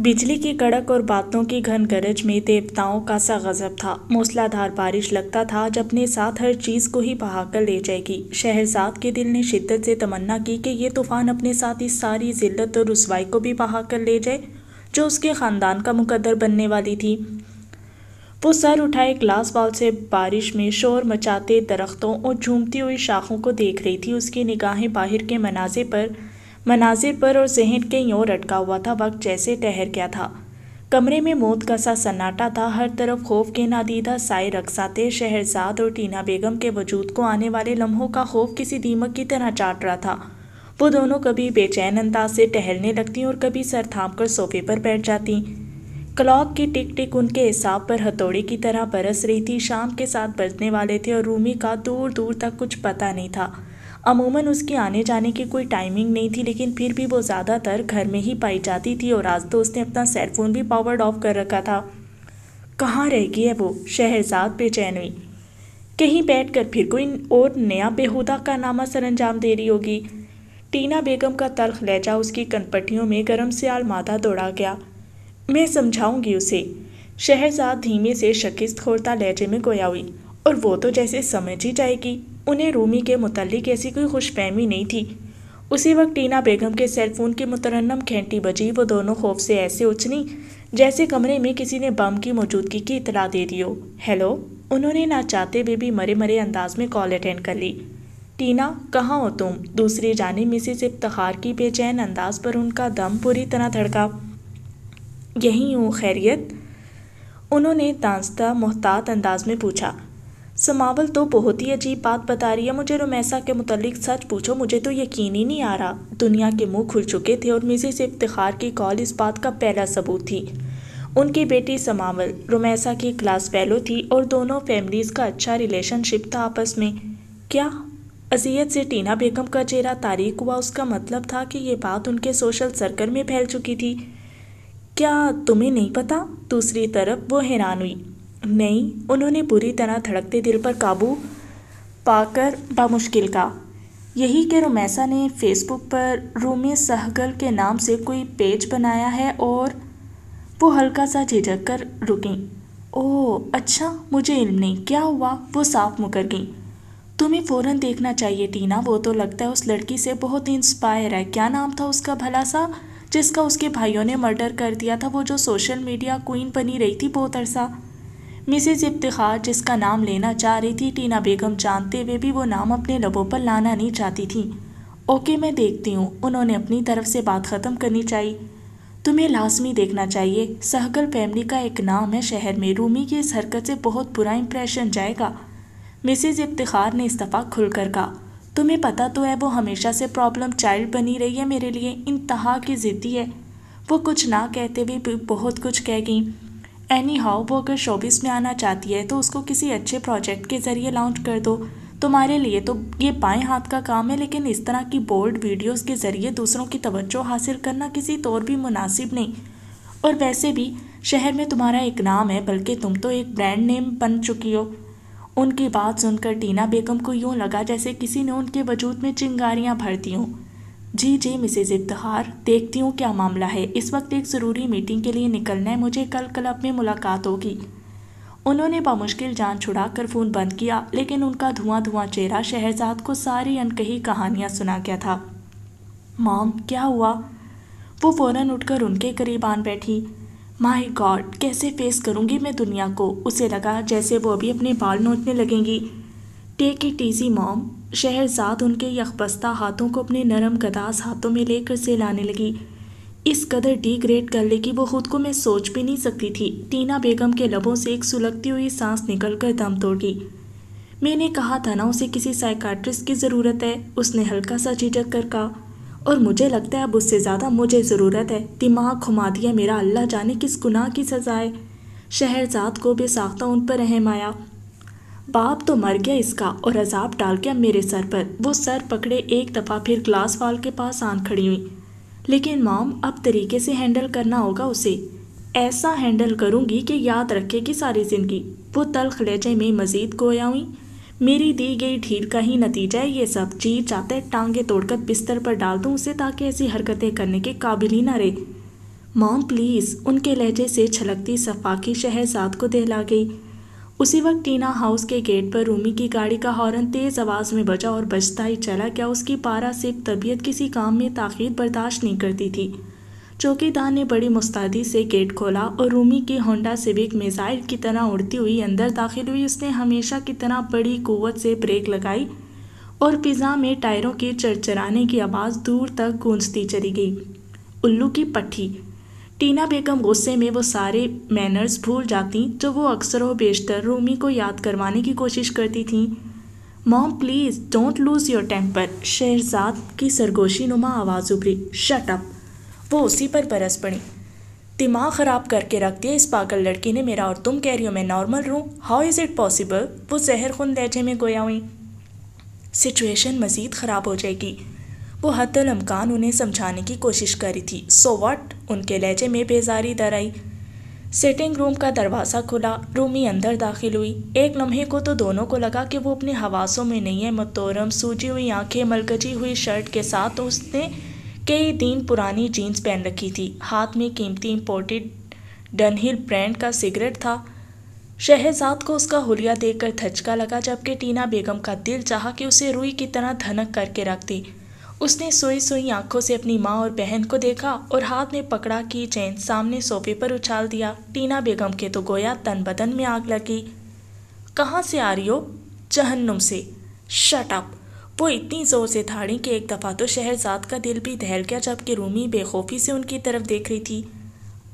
बिजली की कड़क और बातों की घन गरज में देवताओं का सा गजब था मूसलाधार बारिश लगता था जब अपने साथ हर चीज़ को ही बहाकर ले जाएगी शहरजाद के दिल ने शिद्दत से तमन्ना की कि ये तूफान अपने साथ इस सारी जिल्लत और रसवाई को भी बहाकर ले जाए जो उसके ख़ानदान का मुकदर बनने वाली थी वो सर उठाए ग्लास बाल से बारिश में शोर मचाते दरख्तों और झूमती हुई शाखों को देख रही थी उसकी निगाहें बाहर के मनाजे पर मनाजिर पर और जहन के यों अटका हुआ था वक्त जैसे ठहर गया था कमरे में मौत का सा सन्नाटा था हर तरफ खौफ के नादीदा साय रकसाते शहरजाद और टीना बेगम के वजूद को आने वाले लम्हों का खौफ किसी दीमक की तरह चाट रहा था वो दोनों कभी बेचैन अंदाज से टहलने लगती और कभी सर थाम कर सोफे पर बैठ जाती क्लॉक की टिक टिक उनके हिसाब पर हथौड़े की तरह बरस रही थी शाम के साथ बजने वाले थे और रूमी का दूर दूर तक कुछ पता नहीं था अमूमन उसकी आने जाने की कोई टाइमिंग नहीं थी लेकिन फिर भी वो ज़्यादातर घर में ही पाई जाती थी और आज तो उसने अपना सेलफोन भी पावर्ड ऑफ कर रखा था कहाँ रह गई है वो शहरजाद बेचैन हुई कहीं बैठ कर फिर कोई और नया बेहुदा का नामा सर अंजाम दे रही होगी टीना बेगम का तलख लहजा उसकी कनपट्टियों में गर्म सियाल माथा दौड़ा गया मैं समझाऊंगी उसे शहजाद धीमे से शकिस्त खोरता लहजे में गोया हुई और वो तो जैसे समझ ही जाएगी उन्हें रूमी के मुतलिक ऐसी कोई खुशफहमी नहीं थी उसी वक्त टीना बेगम के सेलफोन की मुतरन्नम घंटी बजी वो दोनों खौफ से ऐसे उछली जैसे कमरे में किसी ने बम की मौजूदगी की इतला दे दी हो हेलो उन्होंने ना चाहते हुए भी मरे मरे अंदाज में कॉल अटेंड कर ली टीना कहाँ हो तुम दूसरी जाने में से इफ्तार की बेचैन अंदाज पर उनका दम पूरी तरह धड़का यहीं हूँ खैरियत उन्होंने दांस्ता मोहतात अंदाज में पूछा समावल तो बहुत ही अजीब बात बता रही है मुझे रोमैसा के मुतलिक सच पूछो मुझे तो यकीन ही नहीं आ रहा दुनिया के मुंह खुल चुके थे और मिसेस इफ्तार की कॉल इस बात का पहला सबूत थी उनकी बेटी समावल रोमैसा की क्लास फैलो थी और दोनों फैमिलीज़ का अच्छा रिलेशनशिप था आपस में क्या अजियत से टीना बेगम का चेहरा तारीख हुआ उसका मतलब था कि ये बात उनके सोशल सर्कल में फैल चुकी थी क्या तुम्हें नहीं पता दूसरी तरफ वो हैरान हुई नहीं उन्होंने बुरी तरह धड़कते दिल पर काबू पाकर बामुश्किल का यही कि रोमैसा ने फेसबुक पर रोमी सहगल के नाम से कोई पेज बनाया है और वो हल्का सा झिझक कर रुकी ओह अच्छा मुझे इल्म नहीं क्या हुआ वो साफ मुकर गई तुम्हें फ़ौर देखना चाहिए टीना वो तो लगता है उस लड़की से बहुत इंस्पायर है क्या नाम था उसका भला सा जिसका उसके भाइयों ने मर्डर कर दिया था वो जो सोशल मीडिया क्वीन बनी रही थी बहुत अरसा मिसिज इफ्तार जिसका नाम लेना चाह रही थी टीना बेगम जानते हुए भी वो नाम अपने लबों पर लाना नहीं चाहती थी ओके मैं देखती हूँ उन्होंने अपनी तरफ से बात ख़त्म करनी चाहिए तुम्हें लाजमी देखना चाहिए सहगल फैमिली का एक नाम है शहर में रूमी की इस हरकत से बहुत बुरा इंप्रेशन जाएगा मिसिज इफ्तार ने इस्तीफ़ा खुलकर कहा तुम्हें पता तो है वो हमेशा से प्रॉब्लम चाइल्ड बनी रही है मेरे लिए इंतहा की ज़िद्दी है वो कुछ ना कहते हुए बहुत कुछ कह गई एनी हाउ वो अगर शोबिस में आना चाहती है तो उसको किसी अच्छे प्रोजेक्ट के ज़रिए लॉन्च कर दो तुम्हारे लिए तो ये बाएँ हाथ का काम है लेकिन इस तरह की बोल्ड वीडियोस के ज़रिए दूसरों की तवज्जो हासिल करना किसी तौर भी मुनासिब नहीं और वैसे भी शहर में तुम्हारा एक नाम है बल्कि तुम तो एक ब्रांड नेम बन चुकी हो उनकी बात सुनकर टीना बेगम को यूँ लगा जैसे किसी ने उनके वजूद में चिंगारियाँ भर दी हों जी जी मिसेज इफ्तार देखती हूँ क्या मामला है इस वक्त एक ज़रूरी मीटिंग के लिए निकलना है मुझे कल क्लब में मुलाकात होगी उन्होंने बामुश्किल जान छुड़ा कर फ़ोन बंद किया लेकिन उनका धुआं धुआं चेहरा शहजाद को सारी अनकही कहानियाँ सुना गया था मॉम क्या हुआ वो फ़ौरन उठकर उनके करीब आन बैठी माय गॉड कैसे फेस करूँगी मैं दुनिया को उसे लगा जैसे वो अभी अपने बाल नोचने लगेंगी take it easy mom Shahrzad उनके यकबस्ता हाथों को अपने नरम गदास हाथों में लेकर से लाने लगी इस कदर डिग्रेड कर लेगी वो खुद को मैं सोच भी नहीं सकती थी टीना बेगम के लबों से एक सुलगती हुई सांस निकल कर दम तोड़ गई मैंने कहा था ना उसे किसी साइकाट्रिस्ट की ज़रूरत है उसने हल्का सा झिझक कर कहा और मुझे लगता है अब उससे ज़्यादा मुझे ज़रूरत है दिमाग घुमा दिया मेरा अल्लाह जाने किस गुनाह की सजाए शहरजाद को बेसाख्ता उन पर रहम आया बाप तो मर गया इसका और अजाब डाल गया मेरे सर पर वो सर पकड़े एक दफ़ा फिर ग्लास वाल के पास आन खड़ी हुई लेकिन मॉम अब तरीके से हैंडल करना होगा उसे ऐसा हैंडल करूँगी कि याद रखेगी सारी ज़िंदगी वो तल खलेजे में मज़ीद गोया हुई मेरी दी गई ढील का ही नतीजा है ये सब जी चाहते टांगे तोड़कर बिस्तर पर डाल दूँ उसे ताकि ऐसी हरकतें करने के काबिल ही ना रहे मॉम प्लीज़ उनके लहजे से छलकती सफाकी शहजाद को दहला गई उसी वक्त टीना हाउस के गेट पर रूमी की गाड़ी का हॉर्न तेज़ आवाज़ में बजा और बजता ही चला क्या उसकी पारा सिर्फ तबीयत किसी काम में ताखीर बर्दाश्त नहीं करती थी चौकीदार ने बड़ी मुस्तादी से गेट खोला और रूमी की होंडा सिविक मिसाइल की तरह उड़ती हुई अंदर दाखिल हुई उसने हमेशा की तरह बड़ी कुवत से ब्रेक लगाई और पिज़्ज़ा में टायरों के चरचराने की आवाज़ दूर तक गूंजती चली गई उल्लू की पट्टी टीना बेगम गुस्से में वो सारे मैनर्स भूल जाती जो तो वो अक्सर व बेशतर रूमी को याद करवाने की कोशिश करती थी mom please don't lose your temper Shahzad की सरगोशी नुमा आवाज़ उभरी शट अप वो उसी पर बरस पड़ी दिमाग ख़राब करके रख दिया इस पागल लड़की ने मेरा और तुम कह रही हो मैं नॉर्मल रहूँ हाउ इज़ इट पॉसिबल वो जहर खुन लहजे में गोया हुई सिचुएशन मज़ीद ख़राब हो जाएगी वो अमकान उन्हें समझाने की कोशिश करी थी सो so वट उनके लहजे में बेजारी दर आई सिटिंग रूम का दरवाज़ा खुला रूमी अंदर दाखिल हुई एक लम्हे को तो दोनों को लगा कि वो अपने हवासों में नहीं है मतोरम सूजी हुई आंखें मलगजी हुई शर्ट के साथ उसने कई दिन पुरानी जीन्स पहन रखी थी हाथ में कीमती इम्पोर्टेड डनहिल ब्रांड का सिगरेट था शहजाद को उसका हुलिया देखकर थचका लगा जबकि टीना बेगम का दिल चाहा कि उसे रुई की तरह धनक करके रख दी उसने सोई सोई आंखों से अपनी माँ और बहन को देखा और हाथ में पकड़ा की चैन सामने सोफे पर उछाल दिया टीना बेगम के तो गोया तन बदन में आग लगी कहाँ से आ रही हो जहन्नुम से शट अप वो इतनी ज़ोर से धाड़ी कि एक दफ़ा तो शहरजाद का दिल भी दहल गया जबकि रूमी बेखौफी से उनकी तरफ देख रही थी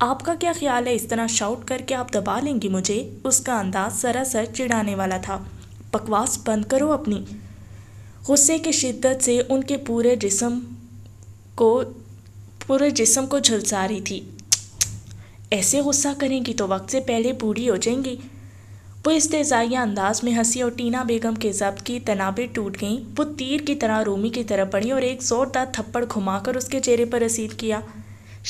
आपका क्या ख्याल है इस तरह शाउट करके आप दबा लेंगी मुझे उसका अंदाज सरासर चिढ़ाने वाला था बकवास बंद करो अपनी गुस्से की शिद्दत से उनके पूरे जिसम को पूरे जिसम को झलसा रही थी ऐसे गुस्सा करेंगी तो वक्त से पहले बूढ़ी हो जाएंगी वो इस्तेजाया अंदाज में हंसी और टीना बेगम के जब्त की तनाबें टूट गईं वो तीर की तरह रोमी की तरफ पड़ी और एक ज़ोरदार थप्पड़ घुमाकर उसके चेहरे पर रसीद किया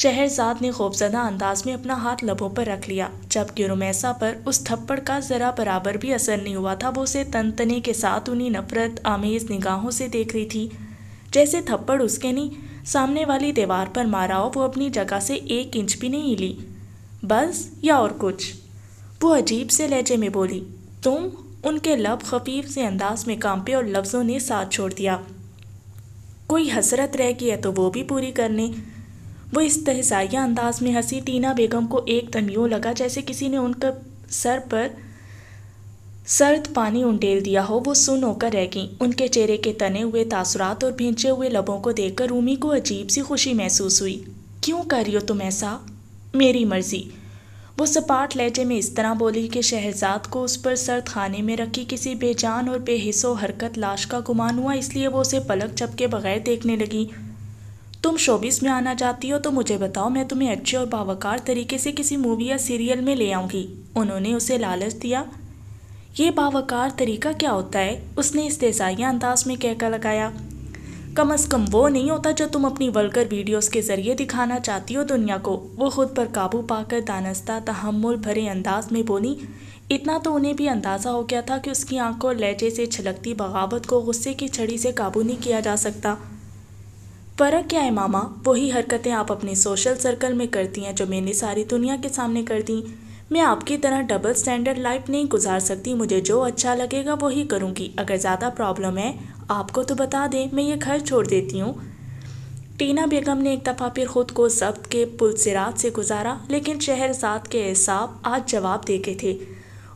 शहरजाद ने खौफजदा अंदाज में अपना हाथ लबों पर रख लिया जबकि रुमैसा पर उस थप्पड़ का ज़रा बराबर भी असर नहीं हुआ था वो उसे तनतने के साथ उन्हीं नफरत आमेज़ निगाहों से देख रही थी जैसे थप्पड़ उसके नहीं सामने वाली दीवार पर मारा हो वो अपनी जगह से एक इंच भी नहीं हिली बस या और कुछ वो अजीब से लहजे में बोली तुम उनके लब खफीफ से अंदाज में कांपे और लफ्ज़ों ने साथ छोड़ दिया कोई हसरत रह गई है तो वो भी पूरी करने वो इस तहसाया अंदाज में हंसी टीना बेगम को एक यूँ लगा जैसे किसी ने उनका सर पर सर्द पानी उंडेल दिया हो वो सुन होकर रह गई उनके चेहरे के तने हुए तासुरात और भींचे हुए लबों को देखकर रूमी को अजीब सी खुशी महसूस हुई क्यों कर रही हो तुम ऐसा मेरी मर्जी वो सपाट लहजे में इस तरह बोली कि शहजाद को उस पर सर्द खाने में रखी किसी बेजान और बेहिसो हरकत लाश का गुमान हुआ इसलिए वो उसे पलक चपके बगैर देखने लगी तुम शोबिस में आना चाहती हो तो मुझे बताओ मैं तुम्हें अच्छे और बावकार तरीके से किसी मूवी या सीरियल में ले आऊँगी उन्होंने उसे लालच दिया ये बावकार तरीका क्या होता है उसने इस्तेजाइया अंदाज में कहकर लगाया कम अज़ कम वो नहीं होता जो तुम अपनी वलकर वीडियोस के ज़रिए दिखाना चाहती हो दुनिया को वो ख़ुद पर काबू पाकर दानस्ता तहमुल भरे अंदाज में बोली इतना तो उन्हें भी अंदाज़ा हो गया था कि उसकी आंखों लहजे से छलकती बगावत को गुस्से की छड़ी से काबू नहीं किया जा सकता फ़र्क क्या है मामा वही हरकतें आप अपने सोशल सर्कल में करती हैं जो मैंने सारी दुनिया के सामने कर दी मैं आपकी तरह डबल स्टैंडर्ड लाइफ नहीं गुजार सकती मुझे जो अच्छा लगेगा वही करूँगी अगर ज़्यादा प्रॉब्लम है आपको तो बता दें मैं ये घर छोड़ देती हूँ टीना बेगम ने एक दफ़ा फिर खुद को जब्त के पुलसरात से गुजारा लेकिन शहरजाद के एहसाब आज जवाब दे थे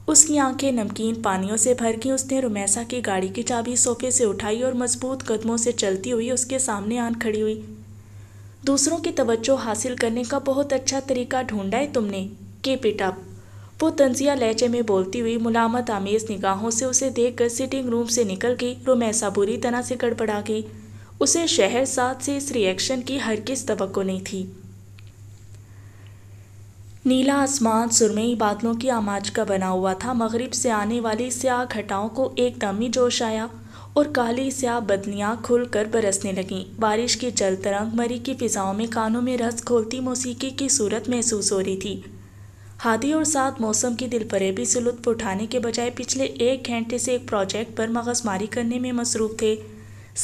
उसकी आंखें नमकीन पानियों से भर गईं उसने रुमैसा की गाड़ी की चाबी सोफे से उठाई और मजबूत कदमों से चलती हुई उसके सामने आन खड़ी हुई दूसरों की तवज्जो हासिल करने का बहुत अच्छा तरीका ढूंढा है तुमने के पिटअप वो तंजिया लहजे में बोलती हुई मुलामत आमेज निगाहों से उसे कर सिटिंग रूम से निकल गई रुमैसा बुरी तरह से गड़बड़ा गई उसे शहर साथ से इस रिएक्शन की हर किस तो नहीं थी नीला आसमान सुरमई बादलों की आमाज का बना हुआ था मगरिब से आने वाली स्याह घटाओं को एकदम ही जोश आया और काली स्याह बदलियाँ खुलकर बरसने लगीं बारिश की जल तरंग मरी की फिजाओं में कानों में रस खोलती मौसीकी की सूरत महसूस हो रही थी हादी और साथ मौसम की दिलफरेबी से लुत्फ उठाने के बजाय पिछले एक घंटे से एक प्रोजेक्ट पर मगजमारी करने में मसरूफ़ थे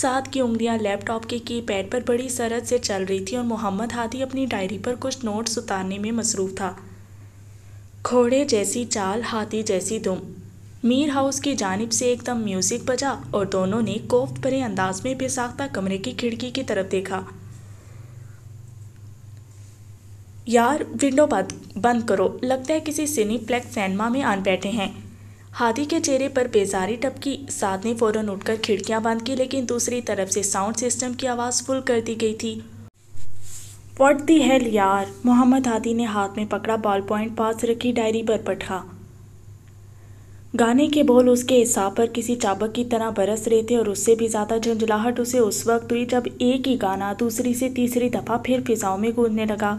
साथ की उंगलियां लैपटॉप के की पैड पर बड़ी सरहद से चल रही थी और मोहम्मद हाथी अपनी डायरी पर कुछ नोट्स उतारने में मसरूफ़ था घोड़े जैसी चाल हाथी जैसी दुम मीर हाउस की जानब से एकदम म्यूज़िक बजा और दोनों ने कोफ्त भरे अंदाज में बेसाख्ता कमरे की खिड़की की तरफ देखा यार विंडो बंद बंद करो लगता है किसी सिनीप्लेक्स सिनेमा में आन बैठे हैं हाथी के चेहरे पर बेजारी टपकी साध ने फौरन उठकर खिड़कियां बंद की लेकिन दूसरी तरफ से साउंड सिस्टम की आवाज़ फुल कर दी गई थी वट दी हेल यार मोहम्मद हाथी ने हाथ में पकड़ा बॉल पॉइंट पास रखी डायरी पर पटखा गाने के बोल उसके हिसाब पर किसी चाबक की तरह बरस रहे थे और उससे भी ज़्यादा झंझलाहट उसे उस वक्त हुई जब एक ही गाना दूसरी से तीसरी दफ़ा फिर फिजाओं में गूंजने लगा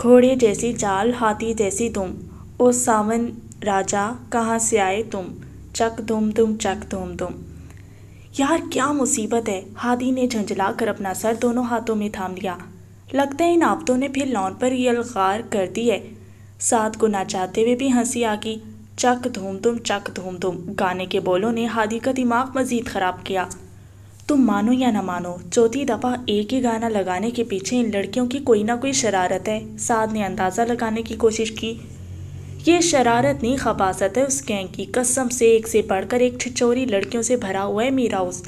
घोड़े जैसी चाल हाथी जैसी तुम ओ सावन राजा कहाँ से आए तुम चक धुम धुम चक धुम धुम यार क्या मुसीबत है हादी ने झंझला कर अपना सर दोनों हाथों में थाम लिया लगता है इन आफतों ने फिर लॉन पर ये अलगार कर दी है साथ को चाहते हुए भी हंसी आ गई चक धूम धुम चक धूम धूम गाने के बोलों ने हादी का दिमाग मजीद ख़राब किया तुम मानो या ना मानो चौथी दफ़ा एक ही गाना लगाने के पीछे इन लड़कियों की कोई ना कोई शरारत है साध ने अंदाज़ा लगाने की कोशिश की ये शरारत नहीं खबासत है उस गैंग की कसम से एक से बढ़कर एक छिचोरी लड़कियों से भरा हुआ है मीरा हाउस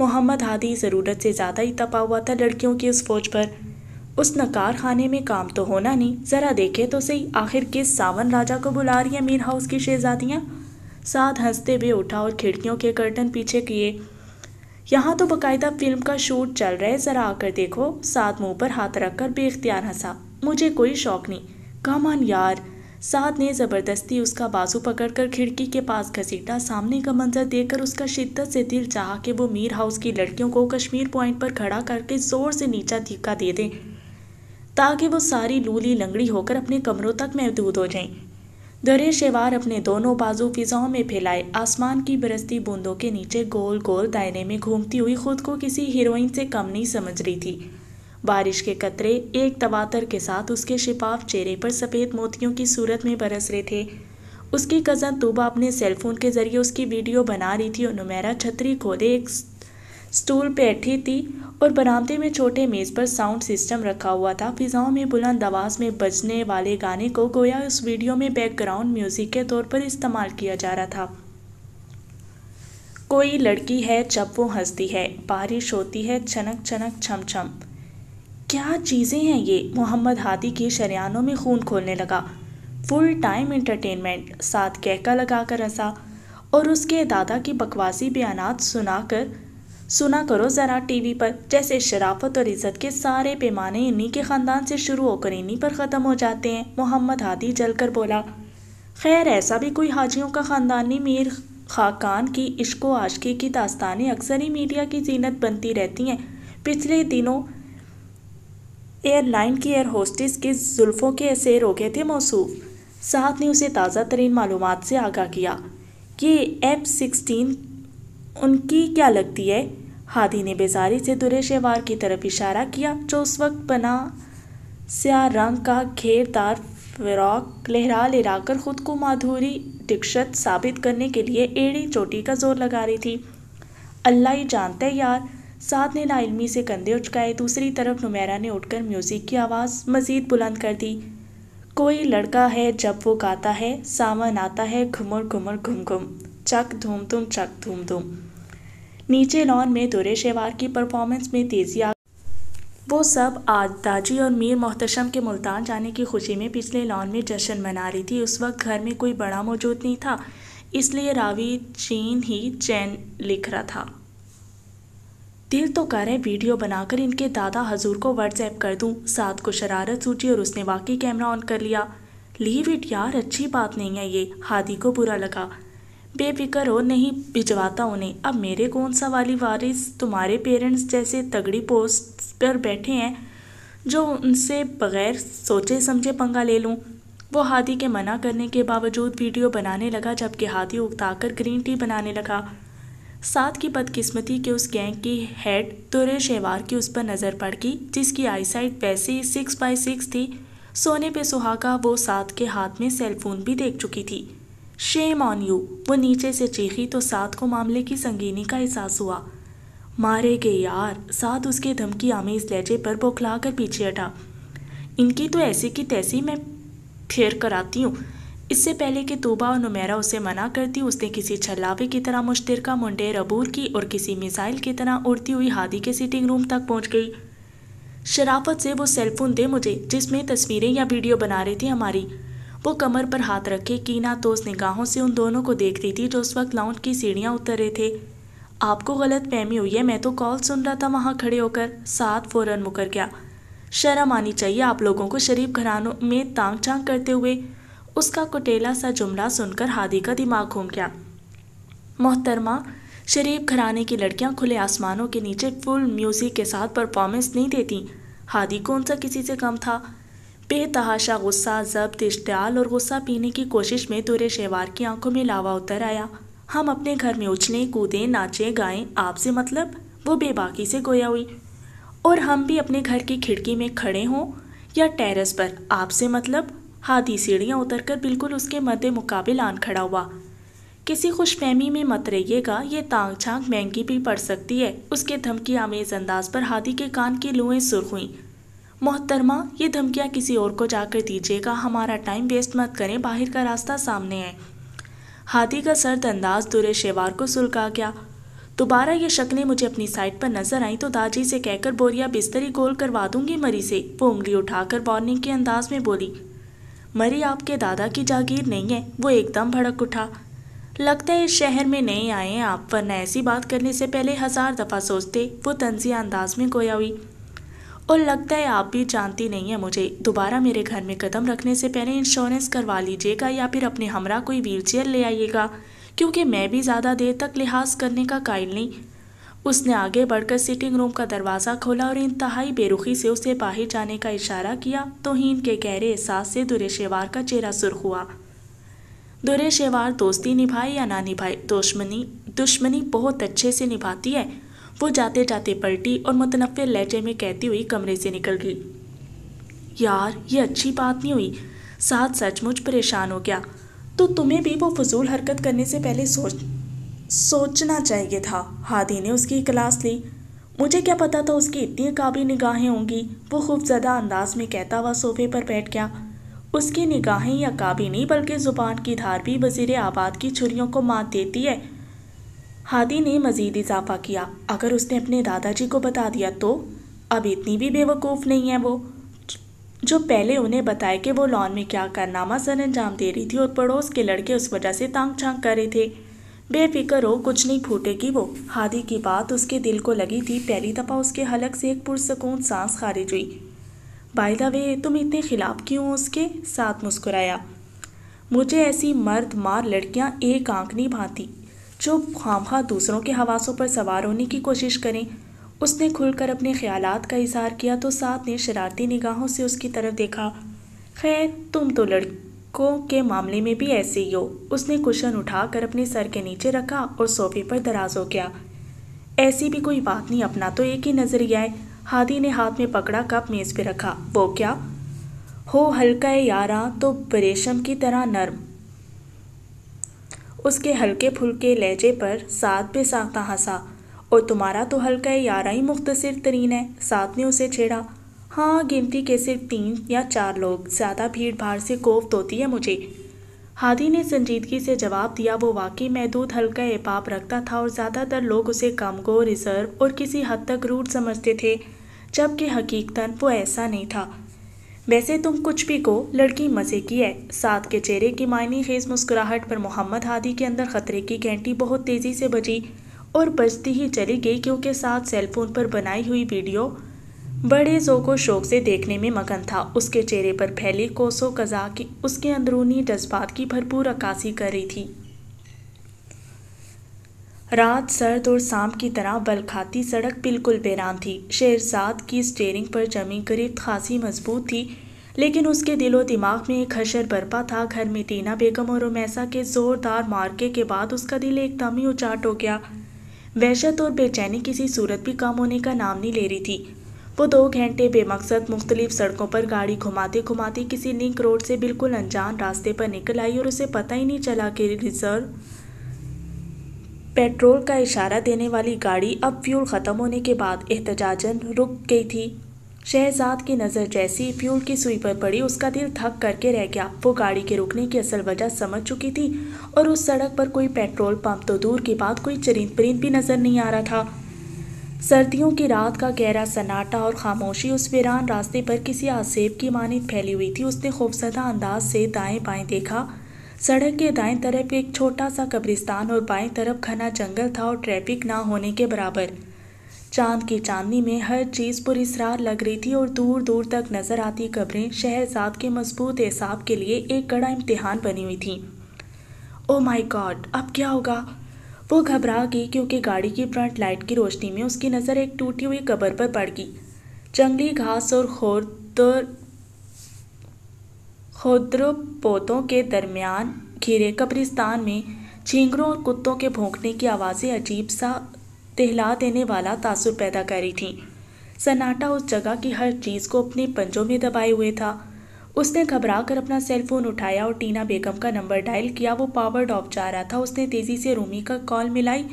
मोहम्मद हादी ज़रूरत से ज़्यादा ही तपा हुआ था लड़कियों की उस फौज पर उस नकार खाने में काम तो होना नहीं ज़रा देखे तो सही आखिर किस सावन राजा को बुला रही है मीर हाउस की शहजादियाँ साथ हंसते हुए उठा और खिड़कियों के कर्टन पीछे किए यहाँ तो बकायदा फिल्म का शूट चल रहा है ज़रा आकर देखो साथ मुंह पर हाथ रखकर बेख्तियार हंसा मुझे कोई शौक नहीं कमान यार साद ने ज़बरदस्ती उसका बाजू पकड़कर खिड़की के पास घसीटा सामने का मंजर देखकर उसका शिद्दत से दिल चाहा कि वो मीर हाउस की लड़कियों को कश्मीर पॉइंट पर खड़ा करके ज़ोर से नीचा धिक्का दे दें ताकि वो सारी लूली लंगड़ी होकर अपने कमरों तक महदूद हो जाएं दरे शेवार अपने दोनों बाजू फिजाओं में फैलाए आसमान की बरसती बूंदों के नीचे गोल गोल दायरे में घूमती हुई खुद को किसी हीरोइन से कम नहीं समझ रही थी बारिश के कतरे एक तवातर के साथ उसके शिपाफ चेहरे पर सफ़ेद मोतियों की सूरत में बरस रहे थे उसकी कज़न तूबा अपने सेलफोन के ज़रिए उसकी वीडियो बना रही थी और नुमैरा छतरी खोदे एक स्टूल पर बैठी थी और बरामदे में छोटे मेज़ पर साउंड सिस्टम रखा हुआ था फिजाओं में बुलंद आवाज़ में बजने वाले गाने को गोया उस वीडियो में बैकग्राउंड म्यूज़िक के तौर पर इस्तेमाल किया जा रहा था कोई लड़की है जब वो हंसती है बारिश होती है छनक छनक छम छम क्या चीज़ें हैं ये मोहम्मद हादी के शरियानों में खून खोलने लगा फुल टाइम एंटरटेनमेंट साथ कहका लगाकर हंसा और उसके दादा की बकवासी बयानात सुनाकर सुना करो ज़रा टीवी पर जैसे शराफत और इज़्ज़त के सारे पैमाने इन्हीं के ख़ानदान से शुरू होकर इन्हीं पर ख़त्म हो जाते हैं मोहम्मद हादी जलकर बोला खैर ऐसा भी कोई हाजियों का ख़ानदानी मीर खाकान की इश्को आशकी की दास्तानें अक्सर ही मीडिया की जीनत बनती रहती हैं पिछले दिनों एयरलाइन की एयर होस्टेस के जुल्फ़ों के ऐसे हो गए थे मौसू साथ ने उसे ताज़ा तरीन मालूम से आगाह किया कि एफ सिक्सटीन उनकी क्या लगती है हादी ने बेजारी से दुरे शहवार की तरफ इशारा किया जो उस वक्त बना स्या रंग का घेरदार फ्रॉक लहरा लहराकर खुद को माधुरी दीक्षित साबित करने के लिए एड़ी चोटी का जोर लगा रही थी अल्लाह ही जानते यार साथ ने लाइलमी से कंधे उचकाए दूसरी तरफ नुमैरा ने उठकर म्यूज़िक की आवाज़ मज़ीद बुलंद कर दी कोई लड़का है जब वो गाता है सावन आता है घुमर घुमर घुम घुम चक धूम धूम चक धूम धूम नीचे लॉन में दुरे शेवार की परफॉर्मेंस में तेज़ी आ वो सब आज दाजी और मीर मोहतशम के मुल्तान जाने की खुशी में पिछले लॉन में जश्न मना रही थी उस वक्त घर में कोई बड़ा मौजूद नहीं था इसलिए रावी चीन ही चैन लिख रहा था दिल तो करे वीडियो बनाकर इनके दादा हजूर को व्हाट्सएप कर दूं साथ को शरारत सूझी और उसने वाकई कैमरा ऑन कर लिया लीव इट यार अच्छी बात नहीं है ये हादी को बुरा लगा बेफिक्र हो नहीं भिजवाता उन्हें अब मेरे कौन सा वाली वारिस तुम्हारे पेरेंट्स जैसे तगड़ी पोस्ट पर बैठे हैं जो उनसे बगैर सोचे समझे पंगा ले लूँ वो हादी के मना करने के बावजूद वीडियो बनाने लगा जबकि हादी उगता कर ग्रीन टी बनाने लगा साथ की बदकिस्मती के उस गैंग की हेड तुरे शेवार की उस पर नज़र पड़ गई जिसकी आईसाइट वैसे ही सिक्स बाई सिक्स थी सोने पे सुहागा वो साथ के हाथ में सेलफोन भी देख चुकी थी शेम ऑन यू वो नीचे से चीखी तो साथ को मामले की संगीनी का एहसास हुआ मारे गए यार साथ उसके धमकी आमेज लहजे पर बौखला कर पीछे हटा इनकी तो ऐसी की तैसी मैं फेर कराती हूँ इससे पहले कि तोबा और नुमेरा उसे मना करती उसने किसी छलावे की तरह मुश्तरका मुंडेर अबूर की और किसी मिसाइल की तरह उड़ती हुई हादी के सिटिंग रूम तक पहुंच गई शराफत से वो सेलफोन दे मुझे जिसमें तस्वीरें या वीडियो बना रही थी हमारी वो कमर पर हाथ रखे कीना तोज निगाहों से उन दोनों को देख रही थी जो उस वक्त लाउंड की सीढ़ियाँ उतर रहे थे आपको गलत फहमी हुई है मैं तो कॉल सुन रहा था वहाँ खड़े होकर साथ फ़ौरन मुकर गया शर्म आनी चाहिए आप लोगों को शरीफ घरानों में तांग चांग करते हुए उसका कुटेला सा जुमला सुनकर हादी का दिमाग घूम गया मोहतरमा शरीफ घराने की लड़कियां खुले आसमानों के नीचे फुल म्यूज़िक के साथ परफॉर्मेंस नहीं देती हादी कौन सा किसी से कम था बेतहाशा गुस्सा जब्त इश्तियाल और गुस्सा पीने की कोशिश में तुरे शेवार की आंखों में लावा उतर आया हम अपने घर में उछलें कूदें नाचें गाएं आपसे मतलब वो बेबाकी से गोया हुई और हम भी अपने घर की खिड़की में खड़े हों या टेरेस पर आपसे मतलब हाथी सीढ़ियाँ उतरकर बिल्कुल उसके मदे मुकाबिल आन खड़ा हुआ किसी खुशफहमी में मत रहिएगा ये तांग छांग महंगी भी पड़ सकती है उसके धमकी आमेज अंदाज पर हाथी के कान की लुएं सुरख हुई मोहतरमा ये धमकियाँ किसी और को जाकर दीजिएगा हमारा टाइम वेस्ट मत करें बाहर का रास्ता सामने है हाथी का सर्द अंदाज दुरे शेवार को सुलका गया दोबारा ये शक्लें मुझे अपनी साइड पर नजर आई तो दाजी से कहकर बोरिया बिस्तरी गोल करवा दूंगी मरी से वो उंगली उठाकर वार्निंग के अंदाज में बोली मरी आपके दादा की जागीर नहीं है वो एकदम भड़क उठा लगता है इस शहर में नहीं आए हैं आप वरना ऐसी बात करने से पहले हज़ार दफ़ा सोचते वो तंजिया अंदाज में गोया हुई और लगता है आप भी जानती नहीं है मुझे दोबारा मेरे घर में कदम रखने से पहले इंश्योरेंस करवा लीजिएगा या फिर अपने हमरा कोई व्हील चेयर ले आइएगा क्योंकि मैं भी ज़्यादा देर तक लिहाज करने का कायल नहीं उसने आगे बढ़कर सिटिंग रूम का दरवाज़ा खोला और इंतहाई बेरुखी से उसे बाहर जाने का इशारा किया तो हीन के गहरे एहसास से दुरे शेवार का चेहरा सुर्ख हुआ दुरे शेवार दोस्ती निभाए या ना निभाए दुश्मनी दुश्मनी बहुत अच्छे से निभाती है वो जाते जाते पलटी और मुतनफ़ लहजे में कहती हुई कमरे से निकल गई यार ये अच्छी बात नहीं हुई साथ सचमुच परेशान हो गया तो तुम्हें भी वो फजूल हरकत करने से पहले सोच सोचना चाहिए था हादी ने उसकी क्लास ली मुझे क्या पता था उसकी इतनी काबी निगाहें होंगी वो ज़्यादा अंदाज में कहता हुआ सोफे पर बैठ गया उसकी निगाहें या काबी नहीं बल्कि ज़ुबान की धार भी वजीर आबाद की छुरियों को मात देती है हादी ने मज़ीद इजाफा किया अगर उसने अपने दादाजी को बता दिया तो अब इतनी भी बेवकूफ़ नहीं है वो जो पहले उन्हें बताए कि वो लॉन में क्या कारनामा सर अंजाम दे रही थी और पड़ोस के लड़के उस वजह से तांग छांग कर रहे थे बेफिक्र हो कुछ नहीं फूटेगी वो हादी की बात उसके दिल को लगी थी पहली दफ़ा उसके हलक से एक पुरसकून सांस खारिज हुई बाय द वे तुम इतने खिलाफ क्यों उसके साथ मुस्कुराया मुझे ऐसी मर्द मार लड़कियां एक आंख नहीं भाती जो खामखा दूसरों के हवासों पर सवार होने की कोशिश करें उसने खुलकर अपने ख्याल का इजहार किया तो साथ ने शरारती निगाहों से उसकी तरफ देखा खैर तुम तो लड़ को के मामले में भी ऐसे ही हो उसने कुशन उठाकर अपने सर के नीचे रखा और सोफे पर दराज हो गया ऐसी भी कोई बात नहीं अपना तो एक ही नज़रिया है हादी ने हाथ में पकड़ा कप मेज़ पे रखा वो क्या हो हल्का है यारा तो बरेशम की तरह नर्म उसके हल्के फुलके लहजे पर साथ पे साथ हंसा और तुम्हारा तो हल्का है यारा ही मुख्तसर तरीन है साथ ने उसे छेड़ा हाँ गिनती के सिर्फ तीन या चार लोग ज़्यादा भीड़ भाड़ से कोफ होती है मुझे हादी ने संजीदगी से जवाब दिया वो वाकई महदूद हल्का एपाप रखता था और ज़्यादातर लोग उसे कामगो रिजर्व और किसी हद तक रूट समझते थे जबकि हकीकतन वो ऐसा नहीं था वैसे तुम कुछ भी को लड़की मज़े की है साथ के चेहरे की मायने खेज मुस्कुराहट पर मोहम्मद हादी के अंदर खतरे की घंटी बहुत तेज़ी से बजी और बजती ही चली गई क्योंकि साथ सेलफोन पर बनाई हुई वीडियो बड़े जो को शौक से देखने में मगन था उसके चेहरे पर फैली कोसो कजा की उसके अंदरूनी जज्बात की भरपूर अक्कासी कर रही थी रात सर्द और सांप की तरह बल खाती सड़क बिल्कुल बेरान थी शेरजाद की स्टेयरिंग पर जमी करीब खासी मजबूत थी लेकिन उसके दिलो दिमाग में एक हशर बरपा था घर में टीना बेगम और उमैसा के ज़ोरदार मार्के के बाद उसका दिल एकदम ही उचाट हो गया वहशत और बेचैनी किसी सूरत भी कम होने का नाम नहीं ले रही थी वो दो घंटे बेमकसद मुख्तलिफ सड़कों पर गाड़ी घुमाते घुमाते किसी लिंक रोड से बिल्कुल अनजान रास्ते पर निकल आई और उसे पता ही नहीं चला कि रिजर्व पेट्रोल का इशारा देने वाली गाड़ी अब फ्यूल ख़त्म होने के बाद एहतजाजन रुक गई थी शहजाद की नज़र जैसी फ्यूल की सुई पर पड़ी उसका दिल थक करके रह गया वो गाड़ी के रुकने की असल वजह समझ चुकी थी और उस सड़क पर कोई पेट्रोल पंप तो दूर की बात कोई चरिंद परिंद भी नज़र नहीं आ रहा था सर्दियों की रात का गहरा सन्नाटा और खामोशी उस वीरान रास्ते पर किसी आसेब की मानित फैली हुई थी उसने खूबसदा अंदाज से दाएं बाएं देखा सड़क के दाएं तरफ एक छोटा सा कब्रिस्तान और बाएं तरफ घना जंगल था और ट्रैफिक ना होने के बराबर चांद की चांदनी में हर चीज़ इसरार लग रही थी और दूर दूर तक नज़र आती कब्रें शहजाद के मजबूत एसाब के लिए एक कड़ा इम्तहान बनी हुई थी ओ माई गॉड अब क्या होगा वो घबरा गई क्योंकि गाड़ी की फ्रंट लाइट की रोशनी में उसकी नज़र एक टूटी हुई कबर पर पड़ गई जंगली घास और खोदर खोद्र पौधों के दरमियान घिरे कब्रिस्तान में झींगरों और कुत्तों के भोंकने की आवाज़ें अजीब सा दहला देने वाला तासुर पैदा करी थीं सन्नाटा उस जगह की हर चीज़ को अपने पंजों में दबाए हुए था उसने घबरा कर अपना सेलफोन उठाया और टीना बेगम का नंबर डायल किया वो पावर्ड ऑफ जा रहा था उसने तेज़ी से रूमी का कॉल मिलाई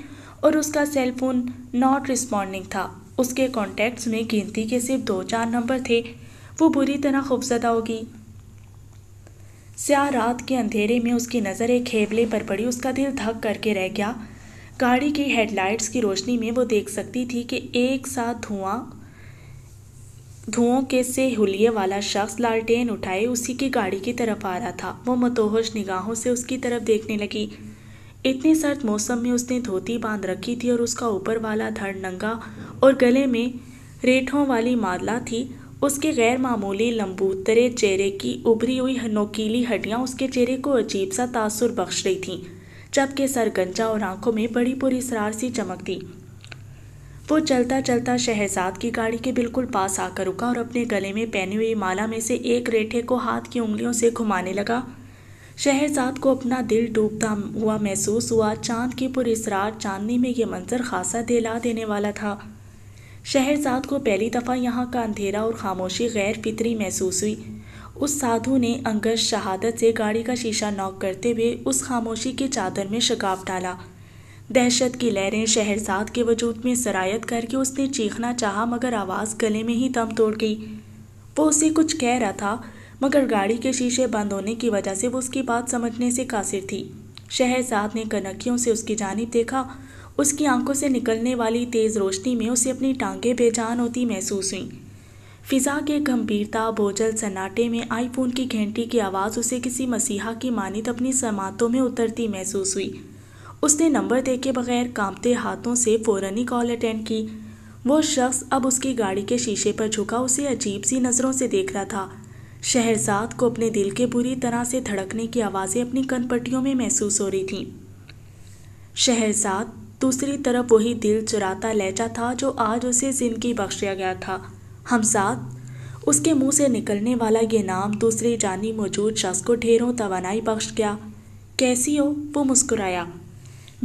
और उसका सेलफोन नॉट रिस्पॉन्डिंग था उसके कॉन्टैक्ट्स में गिनती के सिर्फ दो चार नंबर थे वो बुरी तरह खूबसदा होगी स्या रात के अंधेरे में उसकी नज़र एक खेबले पर पड़ी उसका दिल धक करके रह गया गाड़ी की हेडलाइट्स की रोशनी में वो देख सकती थी कि एक साथ धुआं धुओं के से हुलिये वाला शख्स लालटेन उठाए उसी की गाड़ी की तरफ आ रहा था वो मतोहश निगाहों से उसकी तरफ देखने लगी इतने सर्द मौसम में उसने धोती बांध रखी थी और उसका ऊपर वाला धड़ नंगा और गले में रेठों वाली मादला थी उसके गैर मामूली लंबूतरे चेहरे की उभरी हुई नोकीली हड्डियाँ उसके चेहरे को अजीब सा तासुर बख्श रही थीं जबकि सरगंजा और आंखों में बड़ी पूरी सरार सी चमक थी वो चलता चलता शहजाद की गाड़ी के बिल्कुल पास आकर रुका और अपने गले में पहनी हुई माला में से एक रेठे को हाथ की उंगलियों से घुमाने लगा शहजाद को अपना दिल डूबता हुआ महसूस हुआ चांद की पुरस्रार चांदनी में यह मंजर खासा दिला देने वाला था शहजाद को पहली दफ़ा यहाँ का अंधेरा और खामोशी गैर फितरी महसूस हुई उस साधु ने अंगश शहादत से गाड़ी का शीशा नॉक करते हुए उस खामोशी की चादर में शगाब डाला दहशत की लहरें शहरसाद के वजूद में सरायत करके उसने चीखना चाहा मगर आवाज़ गले में ही दम तोड़ गई वो उसे कुछ कह रहा था मगर गाड़ी के शीशे बंद होने की वजह से वो उसकी बात समझने से कासिर थी शहरसाद ने कनखियों से उसकी जानब देखा उसकी आंखों से निकलने वाली तेज़ रोशनी में उसे अपनी टांगें बेजान होती महसूस हुई फिजा के गंभीरता बोझल सन्नाटे में आईफोन की घंटी की आवाज़ उसे किसी मसीहा की मानित अपनी समातों में उतरती महसूस हुई उसने नंबर दे के बगैर कांपते हाथों से फ़ौरन ही कॉल अटेंड की वो शख्स अब उसकी गाड़ी के शीशे पर झुका उसे अजीब सी नज़रों से देख रहा था शहरजाद को अपने दिल के बुरी तरह से धड़कने की आवाज़ें अपनी कनपट्टियों में महसूस हो रही थीं शहरजाद दूसरी तरफ वही दिल चुराता लहजा था जो आज उसे जिंदगी बख्शा गया था हमसाद उसके मुंह से निकलने वाला ये नाम दूसरी जानी मौजूद शख्स को ढेरों तोानाई बख्श गया कैसी हो वो मुस्कुराया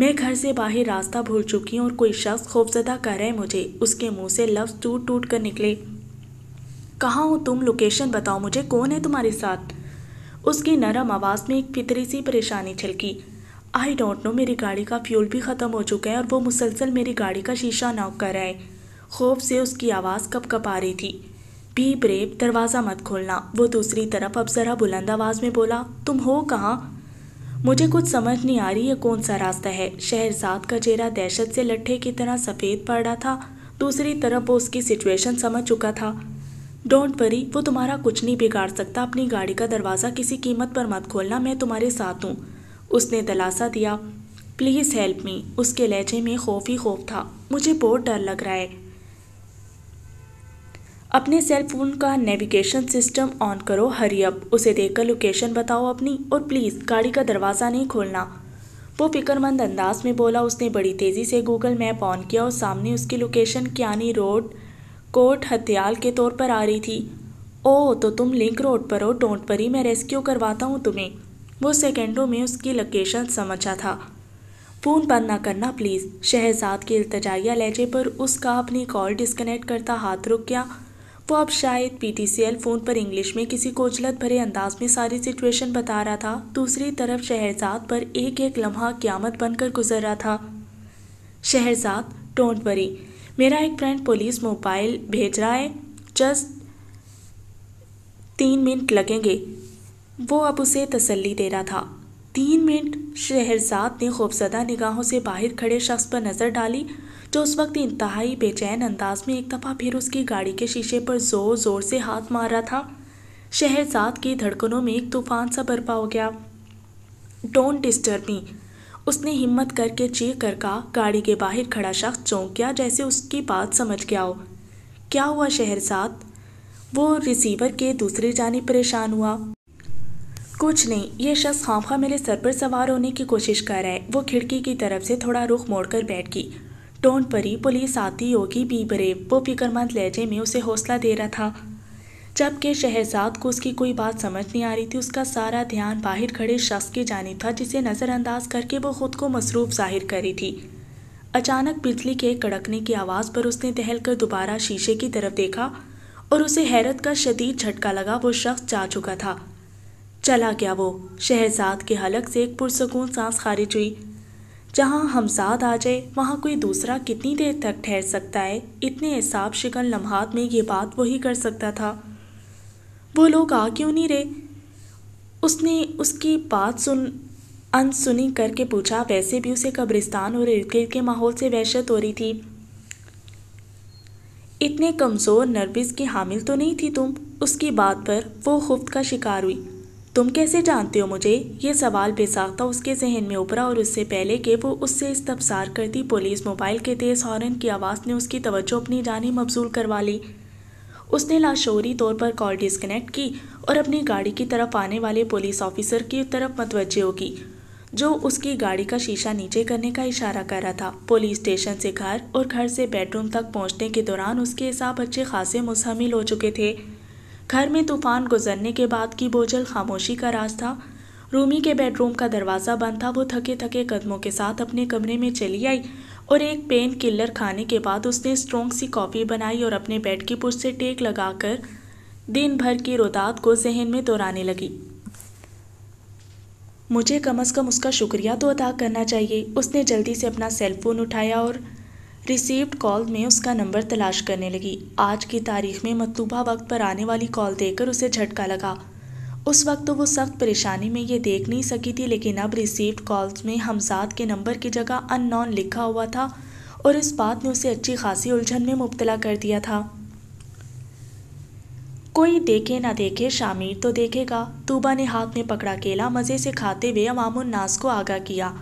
मैं घर से बाहर रास्ता भूल चुकी हूँ और कोई शख्स खौफजदा कर रहे मुझे उसके मुंह से लफ्ज़ टूट टूट कर निकले कहाँ हो तुम लोकेशन बताओ मुझे कौन है तुम्हारे साथ उसकी नरम आवाज़ में एक फितरी सी परेशानी छलकी आई डोंट नो मेरी गाड़ी का फ्यूल भी ख़त्म हो चुका है और वो मुसलसल मेरी गाड़ी का शीशा नॉक कर रहा है खौफ से उसकी आवाज़ कप कप आ रही थी बी ब्रेव दरवाज़ा मत खोलना वो दूसरी तरफ अब ज़रा बुलंद आवाज़ में बोला तुम हो कहाँ मुझे कुछ समझ नहीं आ रही है कौन सा रास्ता है शहरजाद का चेहरा दहशत से लट्ठे की तरह सफ़ेद पड़ रहा था दूसरी तरफ वो उसकी सिचुएशन समझ चुका था डोंट वरी वो तुम्हारा कुछ नहीं बिगाड़ सकता अपनी गाड़ी का दरवाज़ा किसी कीमत पर मत खोलना मैं तुम्हारे साथ हूँ उसने दलासा दिया प्लीज़ हेल्प मी उसके लहजे में खौफ ही खौफ था मुझे बहुत डर लग रहा है अपने सेल फोन का नेविगेशन सिस्टम ऑन करो अप उसे देखकर लोकेशन बताओ अपनी और प्लीज़ गाड़ी का दरवाज़ा नहीं खोलना वो फिक्रमंद अंदाज में बोला उसने बड़ी तेज़ी से गूगल मैप ऑन किया और सामने उसकी लोकेशन क्यानी रोड कोट हथियाल के तौर पर आ रही थी ओ तो तुम लिंक रोड पर हो टोंट पर ही मैं रेस्क्यू करवाता हूँ तुम्हें वो सेकेंडों में उसकी लोकेशन समझा था फ़ोन बंद ना करना प्लीज़ शहजाद की इल्तजाइया लहजे पर उसका अपनी कॉल डिस्कनेक्ट करता हाथ रुक गया वो अब शायद पीटीसीएल फ़ोन पर इंग्लिश में किसी कोचलत भरे अंदाज में सारी सिचुएशन बता रहा था दूसरी तरफ शहरजाद पर एक एक लम्हा क्यामत बनकर गुजर रहा था शहरजाद डोंट वरी मेरा एक फ्रेंड पुलिस मोबाइल भेज रहा है जस्ट तीन मिनट लगेंगे वो अब उसे तसल्ली दे रहा था तीन मिनट शहरजाद ने खूबसदा निगाहों से बाहर खड़े शख्स पर नज़र डाली जो तो उस वक्त इंतहाई बेचैन अंदाज में एक दफ़ा फिर उसकी गाड़ी के शीशे पर ज़ोर ज़ोर से हाथ मार रहा था शहजाद की धड़कनों में एक तूफान सा बर्पा हो गया डोंट डिस्टर्ब मी उसने हिम्मत करके चीख कर कहा गाड़ी के बाहर खड़ा शख्स चौंक गया जैसे उसकी बात समझ गया हो क्या हुआ शहरजाद वो रिसीवर के दूसरी जाने परेशान हुआ कुछ नहीं ये शख्स खामखा मेरे सर पर सवार होने की कोशिश कर रहा है वो खिड़की की तरफ से थोड़ा रुख मोड़कर बैठ गई परी पुलिस आती होगी बी भरे वो फिक्रमंद लहजे में उसे हौसला दे रहा था जबकि शहजाद को उसकी कोई बात समझ नहीं आ रही थी उसका सारा ध्यान बाहर खड़े शख्स की जानी था जिसे नज़रअंदाज करके वो खुद को मसरूफ जाहिर करी थी अचानक बिजली के कड़कने की आवाज़ पर उसने टहल कर दोबारा शीशे की तरफ देखा और उसे हैरत का शदीद झटका लगा वो शख्स जा चुका था चला गया वो शहजाद के हलक से एक पुरसकून सांस खारिज हुई जहाँ हम साथ आ जाए वहाँ कोई दूसरा कितनी देर तक ठहर सकता है इतने हिसाब शिकन लम्हात में ये बात वही कर सकता था वो लोग आ क्यों नहीं रहे उसने उसकी बात सुन अनसुनी करके पूछा वैसे भी उसे कब्रिस्तान और इर्द गिर्द के माहौल से वहशत हो रही थी इतने कमज़ोर नर्विस की हामिल तो नहीं थी तुम उसकी बात पर वो खुफ का शिकार हुई तुम कैसे जानते हो मुझे ये सवाल बेसाख्ता उसके जहन में उभरा और उससे पहले कि वो उससे इस्तफसार करती पुलिस मोबाइल के तेज़ हॉर्न की आवाज़ ने उसकी तवज्जो अपनी जानी मबजूल करवा ली उसने लाशोरी तौर पर कॉल डिस्कनेक्ट की और अपनी गाड़ी की तरफ आने वाले पुलिस ऑफिसर की तरफ मतवजह होगी जो उसकी गाड़ी का शीशा नीचे करने का इशारा कर रहा था पुलिस स्टेशन से घर और घर से बेडरूम तक पहुंचने के दौरान उसके हिसाब अच्छे खासे मुसहमिल हो चुके थे घर में तूफान गुजरने के बाद की बोझल खामोशी का राज था रूमी के बेडरूम का दरवाज़ा बंद था वो थके थके कदमों के साथ अपने कमरे में चली आई और एक पेन किलर खाने के बाद उसने स्ट्रोंग सी कॉफ़ी बनाई और अपने बेड की पुष्ट से टेक लगाकर दिन भर की रोदात को जहन में दोहराने लगी मुझे कम अज़ कम उसका शुक्रिया तो अदा करना चाहिए उसने जल्दी से अपना सेलफ़ोन उठाया और रिसीव्ड कॉल में उसका नंबर तलाश करने लगी आज की तारीख में मतलूबा वक्त पर आने वाली कॉल देकर उसे झटका लगा उस वक्त तो वो सख्त परेशानी में ये देख नहीं सकी थी लेकिन अब रिसीव्ड कॉल्स में हमजाद के नंबर की जगह नॉन लिखा हुआ था और इस बात ने उसे अच्छी खासी उलझन में मुबतला कर दिया था कोई देखे ना देखे शामिर तो देखेगा तूबा ने हाथ में पकड़ा केला मज़े से खाते हुए नास को आगा किया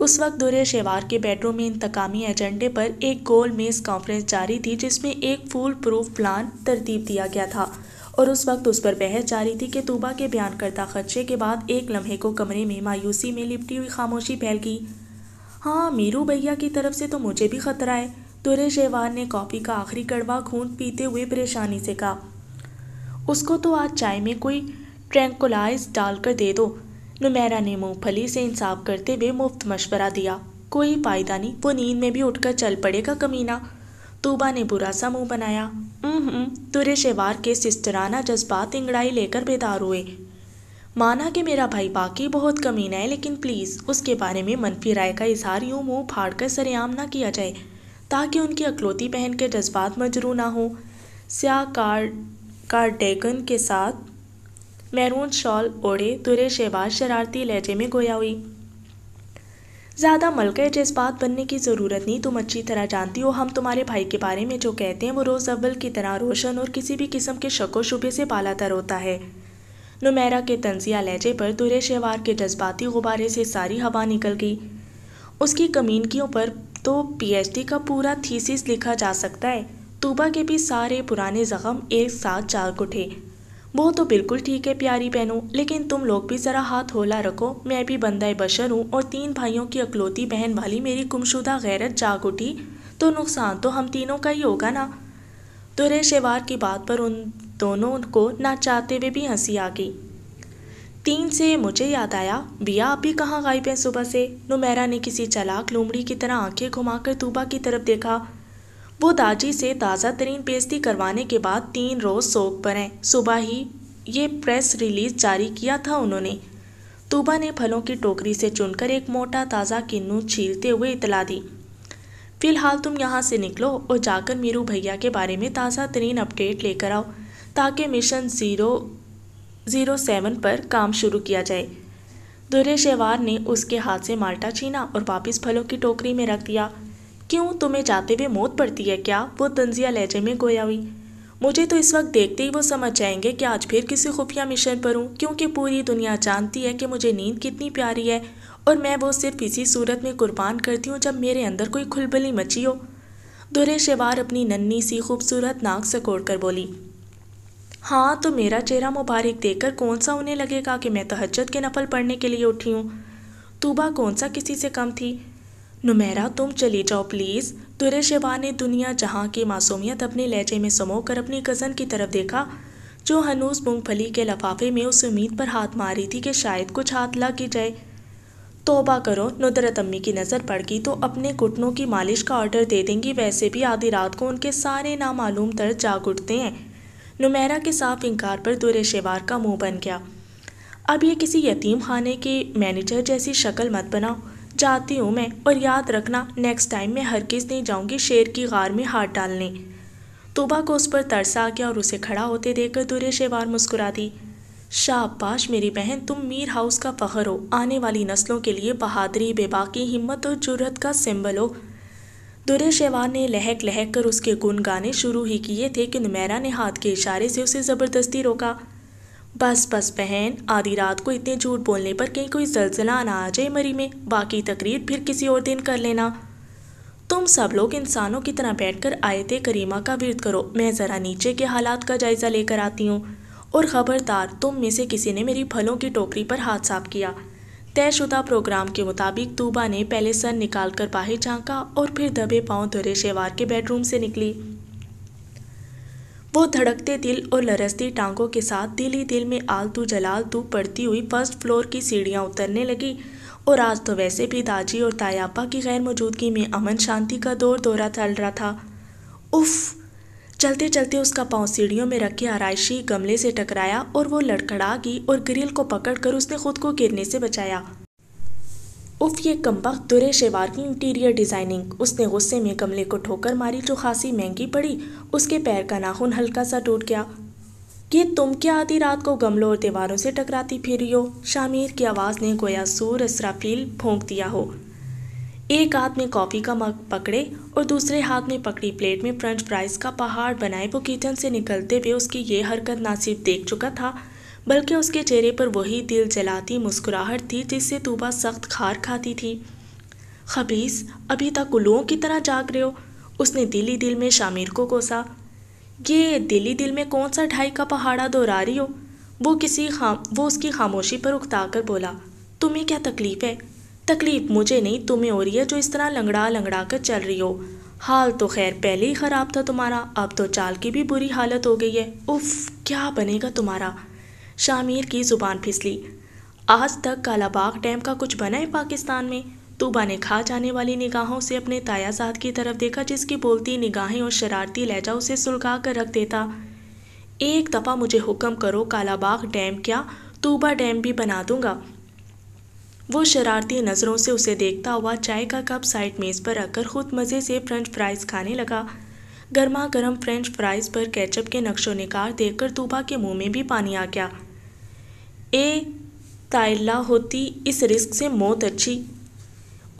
उस वक्त दुरे शेवार के बेडरूम में इंतकामी एजेंडे पर एक गोल मेज़ कॉन्फ्रेंस जारी थी जिसमें एक फूल प्रूफ प्लान तरतीब दिया गया था और उस वक्त उस पर बहस जारी थी कि तूबा के बयान करता खदशे के बाद एक लम्हे को कमरे में मायूसी में लिपटी हुई खामोशी फैल गई हाँ मीरू भैया की तरफ से तो मुझे भी खतरा है तुरे शेवार ने कॉफ़ी का आखिरी कड़वा खून पीते हुए परेशानी से कहा उसको तो आज चाय में कोई ट्रैंकुलाइज डालकर दे दो नुमैरा ने मूँगफली से इंसाफ करते हुए मुफ्त मशवरा दिया कोई फायदा नहीं वो नींद में भी उठकर चल पड़ेगा कमीना तूबा ने बुरा सा मुंह बनाया तुरे शेवार के सिस्टराना जज्बात इंगड़ाई लेकर बेदार हुए माना कि मेरा भाई बाकी बहुत कमीना है लेकिन प्लीज़ उसके बारे में मनफी राय का इजहार यूँ मुँह फाड़ कर सरेआम ना किया जाए ताकि उनकी अकलौती पहन के जज्बात मजरू ना हो स्या कार कार्डेगन के साथ मैरून शॉल ओढ़े तुरे शहबाज शरारती लहजे में गोया हुई ज़्यादा मलके जज्बात बनने की ज़रूरत नहीं तुम अच्छी तरह जानती हो हम तुम्हारे भाई के बारे में जो कहते हैं वो रोज़ अव्वल की तरह रोशन और किसी भी किस्म के शको शुबे से तर होता है नुमैरा के तंजिया लहजे पर तुरे शहवार के जज्बाती गुब्बारे से सारी हवा निकल गई उसकी कमीनकियों पर तो डी का पूरा थीसिस लिखा जा सकता है तूबा के भी सारे पुराने ज़ख्म एक साथ जाग उठे वो तो बिल्कुल ठीक है प्यारी बहनों लेकिन तुम लोग भी ज़रा हाथ होला रखो मैं भी बंदा बशर हूँ और तीन भाइयों की अकलौती बहन वाली मेरी गुमशुदा गैरत जाग उठी तो नुकसान तो हम तीनों का ही होगा ना दुरे शेवार की बात पर उन दोनों को ना चाहते हुए भी हंसी आ गई तीन से मुझे याद आया बिया आप भी कहाँ गायब हैं सुबह से नुमैरा ने किसी चलाक लोमड़ी की तरह आंखें घुमाकर तूबा की तरफ देखा वो दाजी से ताज़ा तरीन बेजती करवाने के बाद तीन रोज़ सोख पर हैं सुबह ही ये प्रेस रिलीज जारी किया था उन्होंने तूबा ने फलों की टोकरी से चुनकर एक मोटा ताज़ा किन्नू छीलते हुए इतला दी फ़िलहाल तुम यहाँ से निकलो और जाकर मीरू भैया के बारे में ताज़ा तरीन अपडेट लेकर आओ ताकि मिशन ज़ीरो ज़ीरो सेवन पर काम शुरू किया जाए दुरे शेवार ने उसके हाथ से माल्टा छीना और वापस फलों की टोकरी में रख दिया क्यों तुम्हें जाते हुए मौत पड़ती है क्या वो तंजिया लहजे में गोया हुई मुझे तो इस वक्त देखते ही वो समझ जाएंगे कि आज फिर किसी खुफिया मिशन पर हूँ क्योंकि पूरी दुनिया जानती है कि मुझे नींद कितनी प्यारी है और मैं वो सिर्फ इसी सूरत में कुर्बान करती हूँ जब मेरे अंदर कोई खुलबली मची हो दुरे शेवार अपनी नन्नी सी खूबसूरत नाक सकोड़ कर बोली हाँ तो मेरा चेहरा मुबारक देकर कौन सा उन्हें लगेगा कि मैं तहजद के नफल पढ़ने के लिए उठी हूँ तूबा कौन सा किसी से कम थी नुमेरा तुम चली जाओ प्लीज़ तुरे शेवा ने दुनिया जहाँ की मासूमियत अपने लहजे में समो कर अपनी कज़न की तरफ देखा जो हनूस मूँगफली के लफाफे में उस उम्मीद पर हाथ मारी थी कि शायद कुछ हाथ ला की जाए तोबा करो नुदरत अम्मी की नज़र पड़ गई तो अपने घुटनों की मालिश का ऑर्डर दे देंगी वैसे भी आधी रात को उनके सारे नामालूम दर्द जाग उठते हैं नुमेरा के साफ इनकार पर दुरे शेवार का मुंह बन गया अब ये किसी यतीम खाने के मैनेजर जैसी शक्ल मत बनाओ जाती हूँ मैं और याद रखना नेक्स्ट टाइम मैं हरगिज़ नहीं जाऊँगी शेर की गार में हाथ डालने तोबा को उस पर तरसा आ गया और उसे खड़ा होते देखकर दूरे शेवार मुस्कुरा दी शाबाश मेरी बहन तुम मीर हाउस का फ़खर हो आने वाली नस्लों के लिए बहादरी बेबाकी हिम्मत और जुर्रत का सिंबल हो दुरे शेवार ने लहक लहक कर उसके गुन गाने शुरू ही किए थे कि नुमैरा ने हाथ के इशारे से उसे ज़बरदस्ती रोका बस बस बहन आधी रात को इतने झूठ बोलने पर कहीं कोई जलजला ना आ जाए मरी में बाकी तकरीर फिर किसी और दिन कर लेना तुम सब लोग इंसानों की तरह बैठकर थे करीमा का विरद करो मैं ज़रा नीचे के हालात का जायज़ा लेकर आती हूँ और ख़बरदार तुम में से किसी ने मेरी फलों की टोकरी पर हाथ साफ किया तयशुदा प्रोग्राम के मुताबिक तूबा ने पहले सर निकाल कर बाहर झाँका और फिर दबे पाँव धरे शेवार के बेडरूम से निकली वो धड़कते दिल और लरसती टांगों के साथ दिल ही दिल में आल तू जलाल तू पड़ती हुई फर्स्ट फ्लोर की सीढ़ियाँ उतरने लगी और आज तो वैसे भी दाजी और तायापा की गैर मौजूदगी में अमन शांति का दौर दौरा चल रहा था उफ़ चलते चलते उसका पाँव सीढ़ियों में रखे आरायशी गमले से टकराया और वो लड़खड़ा गई और ग्रिल को पकड़कर उसने खुद को गिरने से बचाया उफ ये कम्बक दुरे शेवार की इंटीरियर डिज़ाइनिंग उसने गुस्से में गमले को ठोकर मारी जो खासी महंगी पड़ी उसके पैर का नाखून हल्का सा टूट गया ये तुम क्या आधी रात को गमलों और दीवारों से टकराती फिर हो शामिर की आवाज़ ने गोया सूर असराफील भोंक दिया हो एक हाथ में कॉफ़ी का मग पकड़े और दूसरे हाथ में पकड़ी प्लेट में फ्रेंच फ्राइज का पहाड़ बनाए वो किचन से निकलते हुए उसकी ये हरकत ना सिर्फ देख चुका था बल्कि उसके चेहरे पर वही दिल जलाती मुस्कुराहट थी जिससे तूबा सख्त खार खाती थी खबीस अभी तक उलुओं की तरह जाग रहे हो उसने दिली दिल में शामिर को कोसा ये दिली दिल में कौन सा ढाई का पहाड़ा दोहरा रही हो वो किसी खाम वो उसकी खामोशी पर उकता कर बोला तुम्हें क्या तकलीफ़ है तकलीफ़ मुझे नहीं तुम्हें हो रही है जो इस तरह लंगड़ा लंगड़ा कर चल रही हो हाल तो खैर पहले ही ख़राब था तुम्हारा अब तो चाल की भी बुरी हालत हो गई है उफ क्या बनेगा तुम्हारा शामिर की ज़ुबान फिसली आज तक कालाबाग डैम का कुछ बना है पाकिस्तान में तूबा ने खा जाने वाली निगाहों से अपने तायाजाद की तरफ देखा जिसकी बोलती निगाहें और शरारती लहजा उसे सुलगा कर रख देता एक दफ़ा मुझे हुक्म करो कालाबाग डैम क्या तूबा डैम भी बना दूंगा वो शरारती नज़रों से उसे देखता हुआ चाय का कप साइड मेज़ पर रखकर खुद मज़े से फ्रेंच फ्राइज़ खाने लगा गर्मा गर्म फ्रेंच फ्राइज़ पर केचप के नक्शो निकार देखकर तूबा के मुंह में भी पानी आ गया ए तायला होती इस रिस्क से मौत अच्छी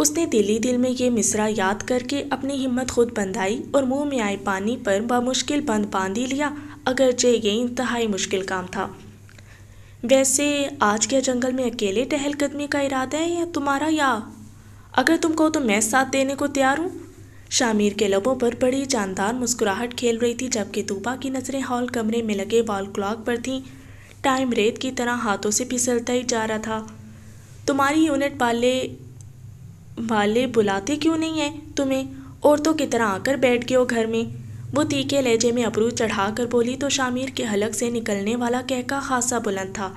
उसने दिली दिल में ये मिसरा याद करके अपनी हिम्मत खुद बंधाई और मुंह में आए पानी पर बामुश्किल बंद बांध ही लिया अगरचे ये इंतहाई मुश्किल काम था वैसे आज के जंगल में अकेले टहलकदमी का इरादा है या तुम्हारा या अगर तुम कहो तो मैं साथ देने को तैयार हूँ शामिर के लबों पर बड़ी जानदार मुस्कुराहट खेल रही थी जबकि तूबा की नज़रें हॉल कमरे में लगे वॉल क्लॉक पर थीं टाइम रेत की तरह हाथों से फिसलता ही जा रहा था तुम्हारी यूनिट वाले वाले बुलाते क्यों नहीं है तुम्हें औरतों की तरह आकर बैठ गए हो घर में वो तीखे लहजे में अबरू चढ़ा कर बोली तो शामिर के हलक से निकलने वाला कहका खासा बुलंद था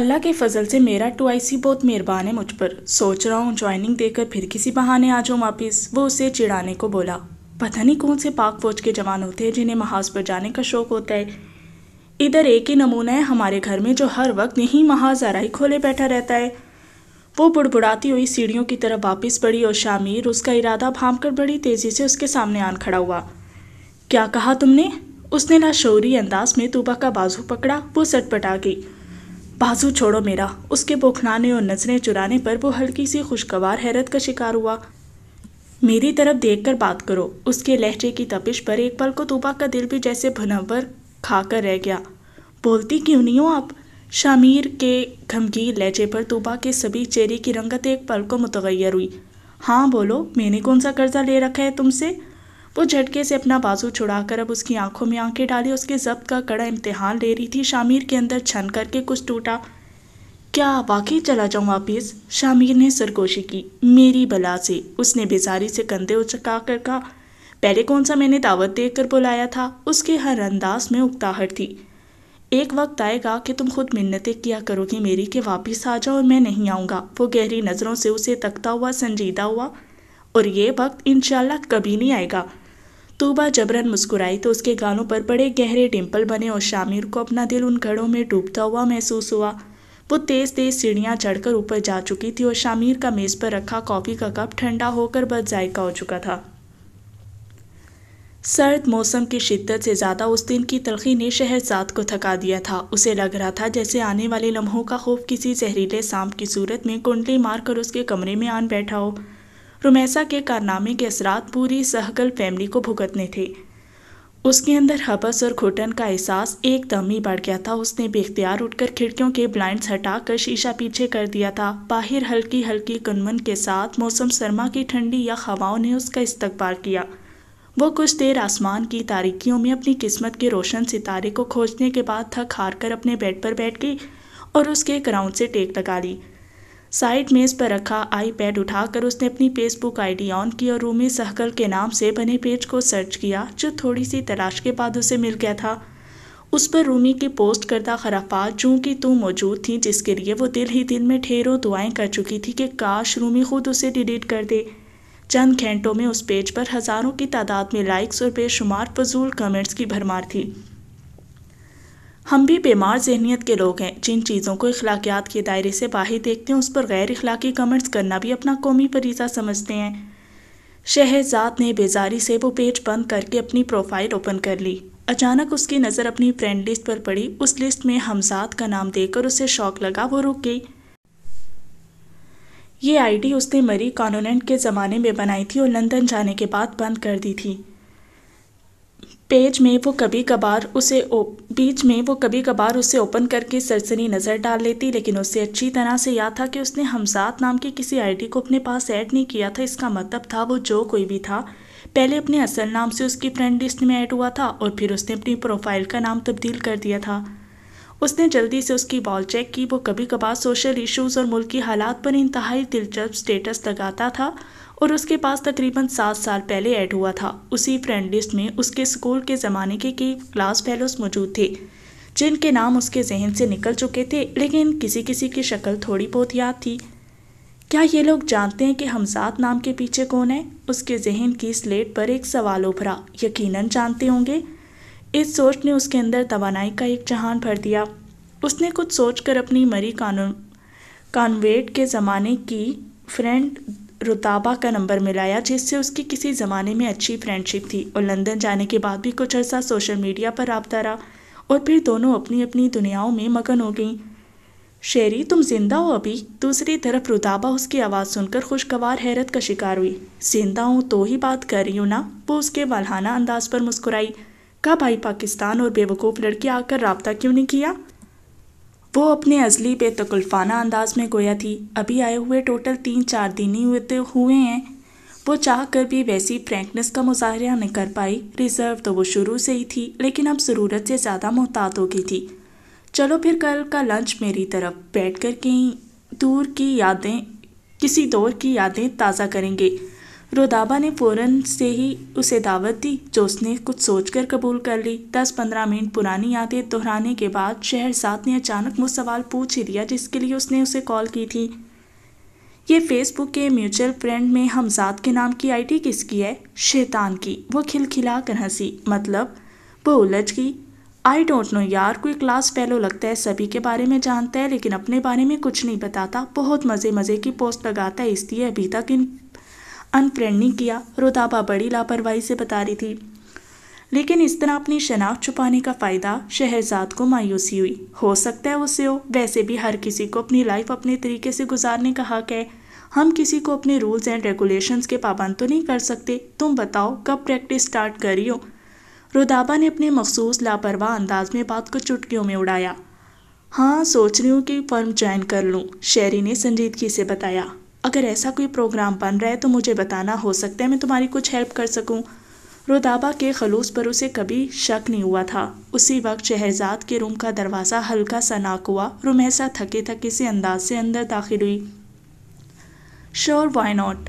अल्लाह के फजल से मेरा टू आई सी बहुत मेहरबान है मुझ पर सोच रहा हूँ ज्वाइनिंग देकर फिर किसी बहाने आ जाऊँ वापस वो उसे चिढ़ाने को बोला पता नहीं कौन से पाक फौज के जवान होते हैं जिन्हें महाज पर जाने का शौक होता है इधर एक ही नमूना है हमारे घर में जो हर वक्त यहीं ही खोले बैठा रहता है वो बुड़बुड़ाती हुई सीढ़ियों की तरफ वापस बढ़ी और शामिर उसका इरादा भाम कर बड़ी तेज़ी से उसके सामने आन खड़ा हुआ क्या कहा तुमने उसने लाशोरी अंदाज में तूबा का बाजू पकड़ा वो सटपटा गई बाजू छोड़ो मेरा उसके बौखलाने और नजरें चुराने पर वो हल्की सी खुशगवार हैरत का शिकार हुआ मेरी तरफ देखकर बात करो उसके लहजे की तपिश पर एक पल को तूबा का दिल भी जैसे भुनवर खाकर रह गया बोलती क्यों नहीं हो आप शामिर के घमकीर लहजे पर तोबा के सभी चेहरे की रंगत एक पल को मुतगैर हुई हाँ बोलो मैंने कौन सा कर्जा ले रखा है तुमसे वो झटके से अपना बाजू छुड़ाकर अब उसकी आंखों में आंखें डाली उसके जब्त का कड़ा इम्तिहान ले रही थी शामिर के अंदर छन करके कुछ टूटा क्या वाकई चला जाऊँ वापिस शामिर ने सरगोशी की मेरी बला से उसने बेजारी से कंधे उचका कर कहा पहले कौन सा मैंने दावत कर बुलाया था उसके हर अंदाज में उगताहट थी एक वक्त आएगा कि तुम खुद मिन्नतें किया करोगी मेरी कि वापस आ जाओ और मैं नहीं आऊँगा वो गहरी नज़रों से उसे तकता हुआ संजीदा हुआ और ये वक्त इन कभी नहीं आएगा तूबा जबरन मुस्कुराई तो उसके गानों पर बड़े गहरे डिम्पल बने और शामिर को अपना दिल उन घड़ों में डूबता हुआ महसूस हुआ वो तेज़ तेज़ सीढ़ियाँ चढ़कर ऊपर जा चुकी थी और शामिर का मेज़ पर रखा कॉफ़ी का कप ठंडा होकर बस जायका हो चुका था सर्द मौसम की शिद्दत से ज़्यादा उस दिन की तलखी ने शहरजाद को थका दिया था उसे लग रहा था जैसे आने वाले लम्हों का खौफ किसी जहरीले सांप की सूरत में कुंडली मारकर उसके कमरे में आन बैठा हो रुमैसा के कारनामे के असरात पूरी सहगल फैमिली को भुगतने थे उसके अंदर हबस और घुटन का एहसास एकदम ही बढ़ गया था उसने बेख्तियार उठकर खिड़कियों के ब्लाइंड्स हटाकर शीशा पीछे कर दिया था बाहर हल्की हल्की कनमन के साथ मौसम सरमा की ठंडी या हवाओं ने उसका इस्तकबाल किया वो कुछ देर आसमान की तारीखियों में अपनी किस्मत के रोशन सितारे को खोजने के बाद थक हार कर अपने बेड पर बैठ गई और उसके ग्राउंड से टेक लगा ली साइड मेज़ पर रखा आईपैड उठाकर उसने अपनी फेसबुक आईडी ऑन की और रूमी सहकल के नाम से बने पेज को सर्च किया जो थोड़ी सी तलाश के बाद उसे मिल गया था उस पर रूमी की पोस्ट करदा खराफात जो कि तू मौजूद थी जिसके लिए वो दिल ही दिल में ठेरों दुआएं कर चुकी थी कि काश रूमी खुद उसे डिलीट कर दे चंद घंटों में उस पेज पर हज़ारों की तादाद में लाइक्स और बेशुमार फजूल कमेंट्स की भरमार थी हम भी बीमार जहनीत के लोग हैं जिन चीज़ों को अखलाकियात के दायरे से बाहर देखते हैं उस पर गैर अखलाकी कमेंट्स करना भी अपना कौमी फरीजा समझते हैं शहजाद ने बेजारी से वो पेज बंद करके अपनी प्रोफाइल ओपन कर ली अचानक उसकी नज़र अपनी फ्रेंड लिस्ट पर पड़ी उस लिस्ट में हमजाद का नाम देकर उसे शौक लगा वो रुक गई ये आईडी उसने मरी कॉनोनेंट के ज़माने में बनाई थी और लंदन जाने के बाद बंद कर दी थी पेज में वो कभी कभार उसे ओ, बीच में वो कभी कभार उसे ओपन करके सरसरी नज़र डाल लेती लेकिन उसे अच्छी तरह से याद था कि उसने हमजात नाम के किसी आईडी को अपने पास ऐड नहीं किया था इसका मतलब था वो जो कोई भी था पहले अपने असल नाम से उसकी फ्रेंड लिस्ट में ऐड हुआ था और फिर उसने अपनी प्रोफाइल का नाम तब्दील कर दिया था उसने जल्दी से उसकी बॉल चेक की वो कभी कभार सोशल इश्यूज़ और मुल्की हालात पर इंतहाई दिलचस्प स्टेटस लगाता था और उसके पास तकरीबन सात साल पहले ऐड हुआ था उसी फ्रेंड लिस्ट में उसके स्कूल के ज़माने के कई क्लास फेलोज मौजूद थे जिनके नाम उसके जहन से निकल चुके थे लेकिन किसी किसी की शक्ल थोड़ी बहुत याद थी क्या ये लोग जानते हैं कि हमजात नाम के पीछे कौन है उसके जहन की स्लेट पर एक सवाल उभरा यकीनन जानते होंगे इस सोच ने उसके अंदर तोानाई का एक जहान भर दिया उसने कुछ सोचकर अपनी मरी कानून कानवेट के ज़माने की फ्रेंड रुताबा का नंबर मिलाया जिससे उसकी किसी ज़माने में अच्छी फ्रेंडशिप थी और लंदन जाने के बाद भी कुछ अर्सा सोशल मीडिया पर रबता रहा और फिर दोनों अपनी अपनी दुनियाओं में मगन हो गईं शेरी तुम जिंदा हो अभी दूसरी तरफ रुताबा उसकी आवाज़ सुनकर खुशगवार हैरत का शिकार हुई जिंदा हूँ तो ही बात कर रही हूँ ना वो उसके वालहाना अंदाज पर मुस्कुराई का भाई पाकिस्तान और बेवकूफ़ लड़की आकर रबता क्यों नहीं किया वो अपने अजली तकल्फाना अंदाज में गोया थी अभी आए हुए टोटल तीन चार दिन ही हुए हुए हैं वो चाह कर भी वैसी फ्रेंकनेस का मुजाहरा नहीं कर पाई रिजर्व तो वो शुरू से ही थी लेकिन अब ज़रूरत से ज़्यादा मोहतात हो गई थी चलो फिर कल का लंच मेरी तरफ बैठ कर कहीं दूर की यादें किसी दौर की यादें ताज़ा करेंगे रोदाबा ने फ़ौरन से ही उसे दावत दी जो उसने कुछ सोचकर कबूल कर ली दस पंद्रह मिनट पुरानी यादें दोहराने के बाद शहरजाद ने अचानक वो सवाल पूछ ही दिया जिसके लिए उसने उसे कॉल की थी ये फेसबुक के म्यूचुअल फ्रेंड में हमजाद के नाम की आईडी किसकी है शैतान की वो खिलखिला कर हंसी मतलब वो उलझ गई आई डोंट नो यार कोई क्लास फेलो लगता है सभी के बारे में जानता है लेकिन अपने बारे में कुछ नहीं बताता बहुत मज़े मज़े की पोस्ट लगाता है इसलिए अभी तक इन अनप्रेरणी किया रोताबा बड़ी लापरवाही से बता रही थी लेकिन इस तरह अपनी शनाख्त छुपाने का फ़ायदा शहजाद को मायूसी हुई हो सकता है उसे हो वैसे भी हर किसी को अपनी लाइफ अपने तरीके से गुजारने का हक है हम किसी को अपने रूल्स एंड रेगुलेशंस के पाबंद तो नहीं कर सकते तुम बताओ कब प्रैक्टिस स्टार्ट करी हो रुदाबा ने अपने मखसूस लापरवाह अंदाज में बात को चुटकियों में उड़ाया हाँ सोच रही हूँ कि फर्म ज्वाइन कर लूँ शेरी ने संजीदगी से बताया अगर ऐसा कोई प्रोग्राम बन रहा है तो मुझे बताना हो सकता है मैं तुम्हारी कुछ हेल्प कर सकूँ रोदाबा के खलूस पर उसे कभी शक नहीं हुआ था उसी वक्त शहजाद के रूम का दरवाज़ा हल्का सा नाक हुआ रुमहसा थके थके से अंदाज से अंदर दाखिल हुई sure why not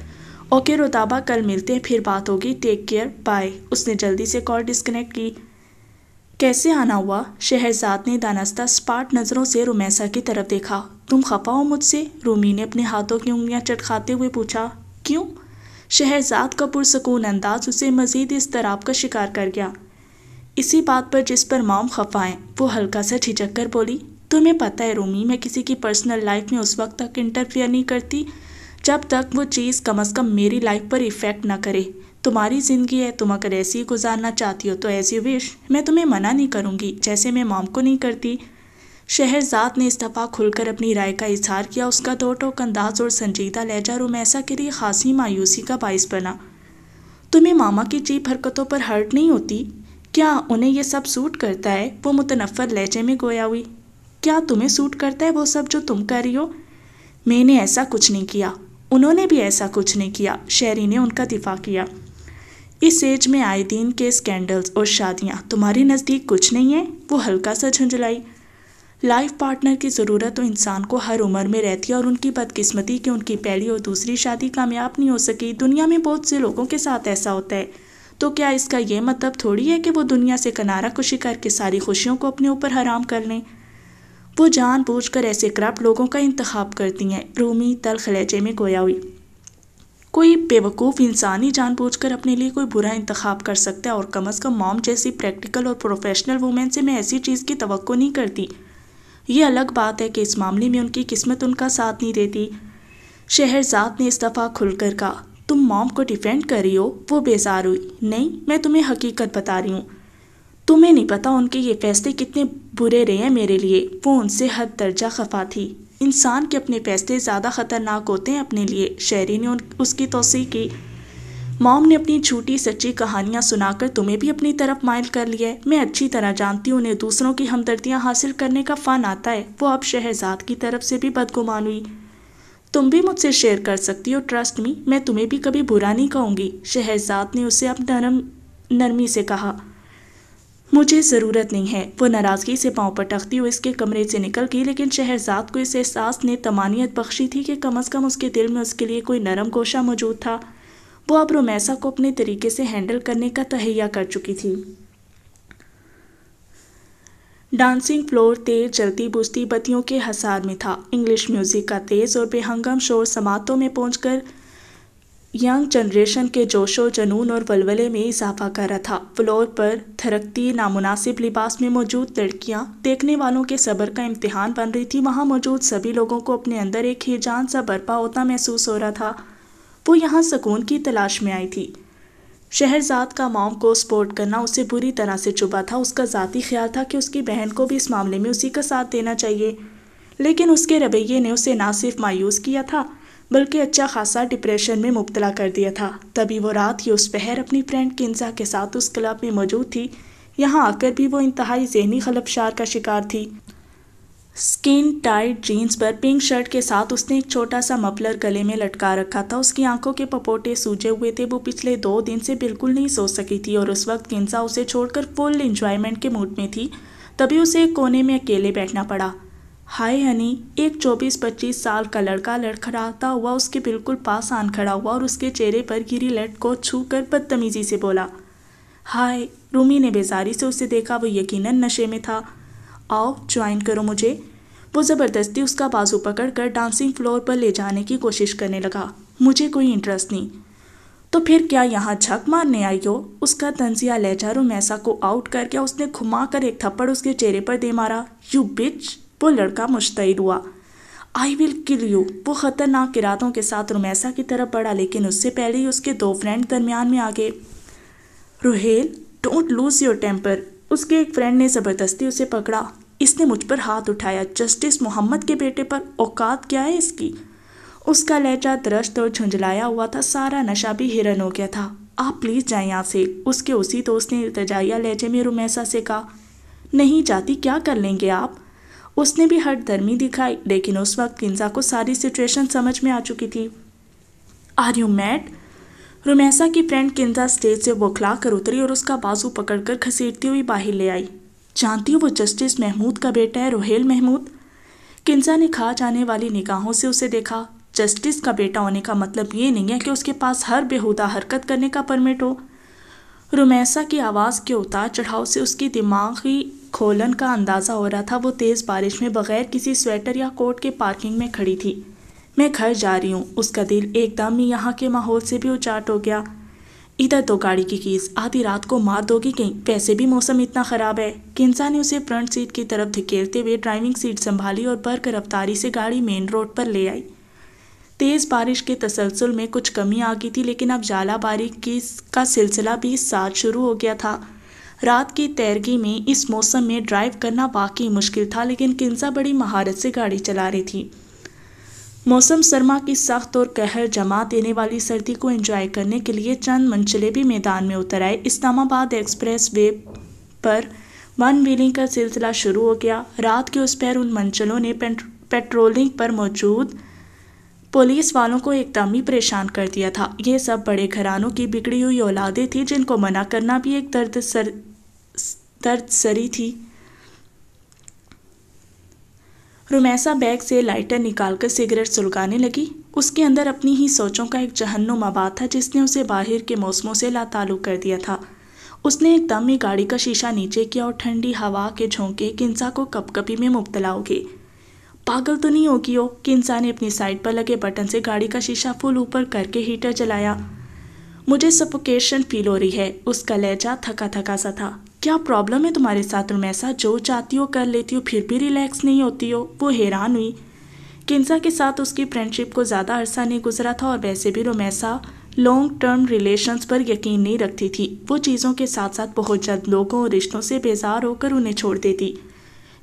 okay Rodaba कल मिलते हैं फिर बात होगी टेक केयर बाय उसने जल्दी से कॉल डिस्कनेक्ट की कैसे आना हुआ शहरजाद ने दानस्ता स्पाट नज़रों से रुमैसा की तरफ देखा तुम खफा हो मुझसे रूमी ने अपने हाथों की उंगलियां चटखाते हुए पूछा क्यों शहरजाद का पुरसकून अंदाज उसे मज़ीद इस तराब का शिकार कर गया इसी बात पर जिस पर माम खफाएं वो हल्का सा झिझक कर बोली तुम्हें पता है रूमी मैं किसी की पर्सनल लाइफ में उस वक्त तक इंटरफेयर नहीं करती जब तक वो चीज़ कम अज़ कम मेरी लाइफ पर इफ़ेक्ट ना करे तुम्हारी ज़िंदगी है तुम अगर ऐसे ही गुजारना चाहती हो तो ऐसी विश मैं तुम्हें मना नहीं करूँगी जैसे मैं माम को नहीं करती शहरजाद ने इस दफ़ा खुलकर अपनी राय का इजहार किया उसका दो टोक अंदाज और संजीदा लहजा रुमैसा के लिए खासी मायूसी का बायस बना तुम्हें मामा की चीप हरकतों पर हर्ट नहीं होती क्या उन्हें यह सब सूट करता है वो मुतनफ़र लहजे में गोया हुई क्या तुम्हें सूट करता है वो सब जो तुम कर रही हो मैंने ऐसा कुछ नहीं किया उन्होंने भी ऐसा कुछ नहीं किया शहरी ने उनका दिफा किया इस एज में आए दिन के स्कैंडल्स और शादियाँ तुम्हारे नज़दीक कुछ नहीं है वो हल्का सा झंझलाई लाइफ पार्टनर की ज़रूरत तो इंसान को हर उम्र में रहती है और उनकी बदकिस्मती कि उनकी पहली और दूसरी शादी कामयाब नहीं हो सकी दुनिया में बहुत से लोगों के साथ ऐसा होता है तो क्या इसका यह मतलब थोड़ी है कि वो दुनिया से किनारा कुशी करके सारी खुशियों को अपने ऊपर हराम कर लें वो जानबूझकर ऐसे क्रप लोगों का इंतखब करती हैं रूमी तल खलेचे में गोया हुई कोई बेवकूफ़ इंसान ही जानबूझकर अपने लिए कोई बुरा इंतखा कर सकता है और कम अज़ कम मॉम जैसी प्रैक्टिकल और प्रोफेशनल वूमेन से मैं ऐसी चीज़ की तो नहीं करती ये अलग बात है कि इस मामले में उनकी किस्मत उनका साथ नहीं देती शहरजाद ने इस दफ़ा खुलकर कहा तुम मॉम को डिफेंड कर रही हो वो बेजार हुई नहीं मैं तुम्हें हकीकत बता रही हूँ तुम्हें नहीं पता उनके ये फैसले कितने बुरे रहे हैं मेरे लिए वो उनसे हद दर्जा खफा थी इंसान के अपने फैसले ज़्यादा ख़तरनाक होते हैं अपने लिए शहरी ने उसकी तोसी की मॉम ने अपनी झूठी सच्ची कहानियाँ सुनाकर तुम्हें भी अपनी तरफ माइल कर लिया है मैं अच्छी तरह जानती हूँ उन्हें दूसरों की हमदर्दियाँ हासिल करने का फ़न आता है वो अब शहजाद की तरफ से भी बदगुमान हुई तुम भी मुझसे शेयर कर सकती हो ट्रस्ट मी मैं तुम्हें भी कभी बुरा नहीं कहूँगी शहजाद ने उसे अब नरम नरमी से कहा मुझे ज़रूरत नहीं है वो नाराज़गी से पाँव पटकती हुई इसके कमरे से निकल गई लेकिन शहरजाद को इस एहसास ने तमानियत बख्शी थी कि कम अज़ कम उसके दिल में उसके लिए कोई नरम गोशा मौजूद था वो अब रोमैसा को अपने तरीके से हैंडल करने का तहैया कर चुकी थी डांसिंग फ्लोर तेज जलती बुझती बत्तियों के हसार में था इंग्लिश म्यूजिक का तेज़ और बेहंगम शोर समातों में पहुंचकर यंग जनरेशन के जोशो जनून और वलवले में इजाफा कर रहा था फ्लोर पर थरकती नामुनासिब लिबास में मौजूद लड़कियां देखने वालों के सबर का इम्तिहान बन रही थी वहां मौजूद सभी लोगों को अपने अंदर एक हिजान सा बर्पा होता महसूस हो रहा था वो यहाँ सुकून की तलाश में आई थी शहरजाद का मॉम को सपोर्ट करना उसे बुरी तरह से चुभा था उसका ज़ाती ख्याल था कि उसकी बहन को भी इस मामले में उसी का साथ देना चाहिए लेकिन उसके रवैये ने उसे ना सिर्फ मायूस किया था बल्कि अच्छा खासा डिप्रेशन में मुबतला कर दिया था तभी वो रात ही उस पहर अपनी फ्रेंड किन्जा के साथ उस क्लब में मौजूद थी यहाँ आकर भी वो इंतहाई जहनी खलबशार का शिकार थी स्किन टाइट जीन्स पर पिंक शर्ट के साथ उसने एक छोटा सा मफलर गले में लटका रखा था उसकी आंखों के पपोटे सूजे हुए थे वो पिछले दो दिन से बिल्कुल नहीं सो सकी थी और उस वक्त किन्सा उसे छोड़कर फुल इंजॉयमेंट के मूड में थी तभी उसे एक कोने में अकेले बैठना पड़ा हाय हनी एक 24-25 साल का लड़का लड़खड़ाता हुआ उसके बिल्कुल पास आन खड़ा हुआ और उसके चेहरे पर गिरी लट को कर बदतमीजी से बोला हाय रूमी ने बेजारी से उसे देखा वो यकीनन नशे में था आओ ज्वाइन करो मुझे वो ज़बरदस्ती उसका बाजू पकड़कर डांसिंग फ्लोर पर ले जाने की कोशिश करने लगा मुझे कोई इंटरेस्ट नहीं तो फिर क्या यहाँ झक मारने आई हो उसका तंजिया लहजा मैसा को आउट करके उसने घुमा कर एक थप्पड़ उसके चेहरे पर दे मारा यू बिच वो लड़का मुश्तैद हुआ आई विल किल यू वो ख़तरनाक इरादों के साथ रुमैसा की तरफ बढ़ा लेकिन उससे पहले ही उसके दो फ्रेंड दरमियान में आ गए Rohail don't lose your temper उसके एक फ्रेंड ने ज़बरदस्ती उसे पकड़ा इसने मुझ पर हाथ उठाया जस्टिस मोहम्मद के बेटे पर औकात क्या है इसकी उसका लहजा दरश्त और झुंझलाया हुआ था सारा नशा भी हिरन हो गया था आप प्लीज़ जाएं यहाँ से उसके उसी दोस्त ने तजाया लहजे में रुमैसा से कहा नहीं जाती क्या कर लेंगे आप उसने भी हट धर्मी दिखाई लेकिन उस वक्त किन्जा को सारी सिचुएशन समझ में आ चुकी थी आर यू मैट रोमैसा की फ्रेंड किन्जा स्टेज से बौखला कर उतरी और उसका बाजू पकड़कर घसीटती हुई बाहर ले आई जानती हो वो जस्टिस महमूद का बेटा है रोहेल महमूद किन्जा ने खा जाने वाली निगाहों से उसे देखा जस्टिस का बेटा होने का मतलब ये नहीं है कि उसके पास हर बेहूदा हरकत करने का परमिट हो रुमैसा की आवाज़ के उतार चढ़ाव से उसकी दिमागी खोलन का अंदाज़ा हो रहा था वो तेज़ बारिश में बगैर किसी स्वेटर या कोट के पार्किंग में खड़ी थी मैं घर जा रही हूँ उसका दिल एकदम ही यहाँ के माहौल से भी उचाट हो गया इधर तो गाड़ी की कीस आधी रात को मार दोगी कहीं वैसे भी मौसम इतना ख़राब है कि इंसान ने उसे फ्रंट सीट की तरफ धकेलते हुए ड्राइविंग सीट संभाली और बर्क रफ्तारी से गाड़ी मेन रोड पर ले आई तेज़ बारिश के तसलसल में कुछ कमी आ गई थी लेकिन अब जाला बारी की का सिलसिला भी साथ शुरू हो गया था रात की तैरगी में इस मौसम में ड्राइव करना वाकई मुश्किल था लेकिन किन्सा बड़ी महारत से गाड़ी चला रही थी मौसम सरमा की सख्त और कहर जमा देने वाली सर्दी को एंजॉय करने के लिए चंद मंचले भी मैदान में उतर आए इस्लामाबाद एक्सप्रेस वे पर वन व्हीलिंग का सिलसिला शुरू हो गया रात के उस पैर उन मंचलों ने पेट्रोलिंग पर मौजूद पुलिस वालों को एकदम ही परेशान कर दिया था ये सब बड़े घरानों की बिगड़ी हुई औलादें थी जिनको मना करना भी एक दर्द सर दर्द सरी थी रुमैसा बैग से लाइटर निकालकर सिगरेट सुलगाने लगी उसके अंदर अपनी ही सोचों का एक जहन्नुम मबाद था जिसने उसे बाहर के मौसमों से लातालुक कर दिया था उसने एकदम ही गाड़ी का शीशा नीचे किया और ठंडी हवा के झोंके किंसा को कपकपी में मुबतला हो गई पागल तो नहीं होगी हो कि इंसान ने अपनी साइड पर लगे बटन से गाड़ी का शीशा फुल ऊपर करके हीटर जलाया मुझे सफोकेशन फील हो रही है उसका लहजा थका थका सा था क्या प्रॉब्लम है तुम्हारे साथ तुम ऐसा जो चाहती हो कर लेती हो फिर भी रिलैक्स नहीं होती हो वो हैरान हुई किन्सा के साथ उसकी फ्रेंडशिप को ज़्यादा अरसा नहीं गुजरा था और वैसे भी रोमैसा लॉन्ग टर्म रिलेशंस पर यकीन नहीं रखती थी वो चीज़ों के साथ साथ बहुत जल्द लोगों और रिश्तों से बेजार होकर उन्हें छोड़ देती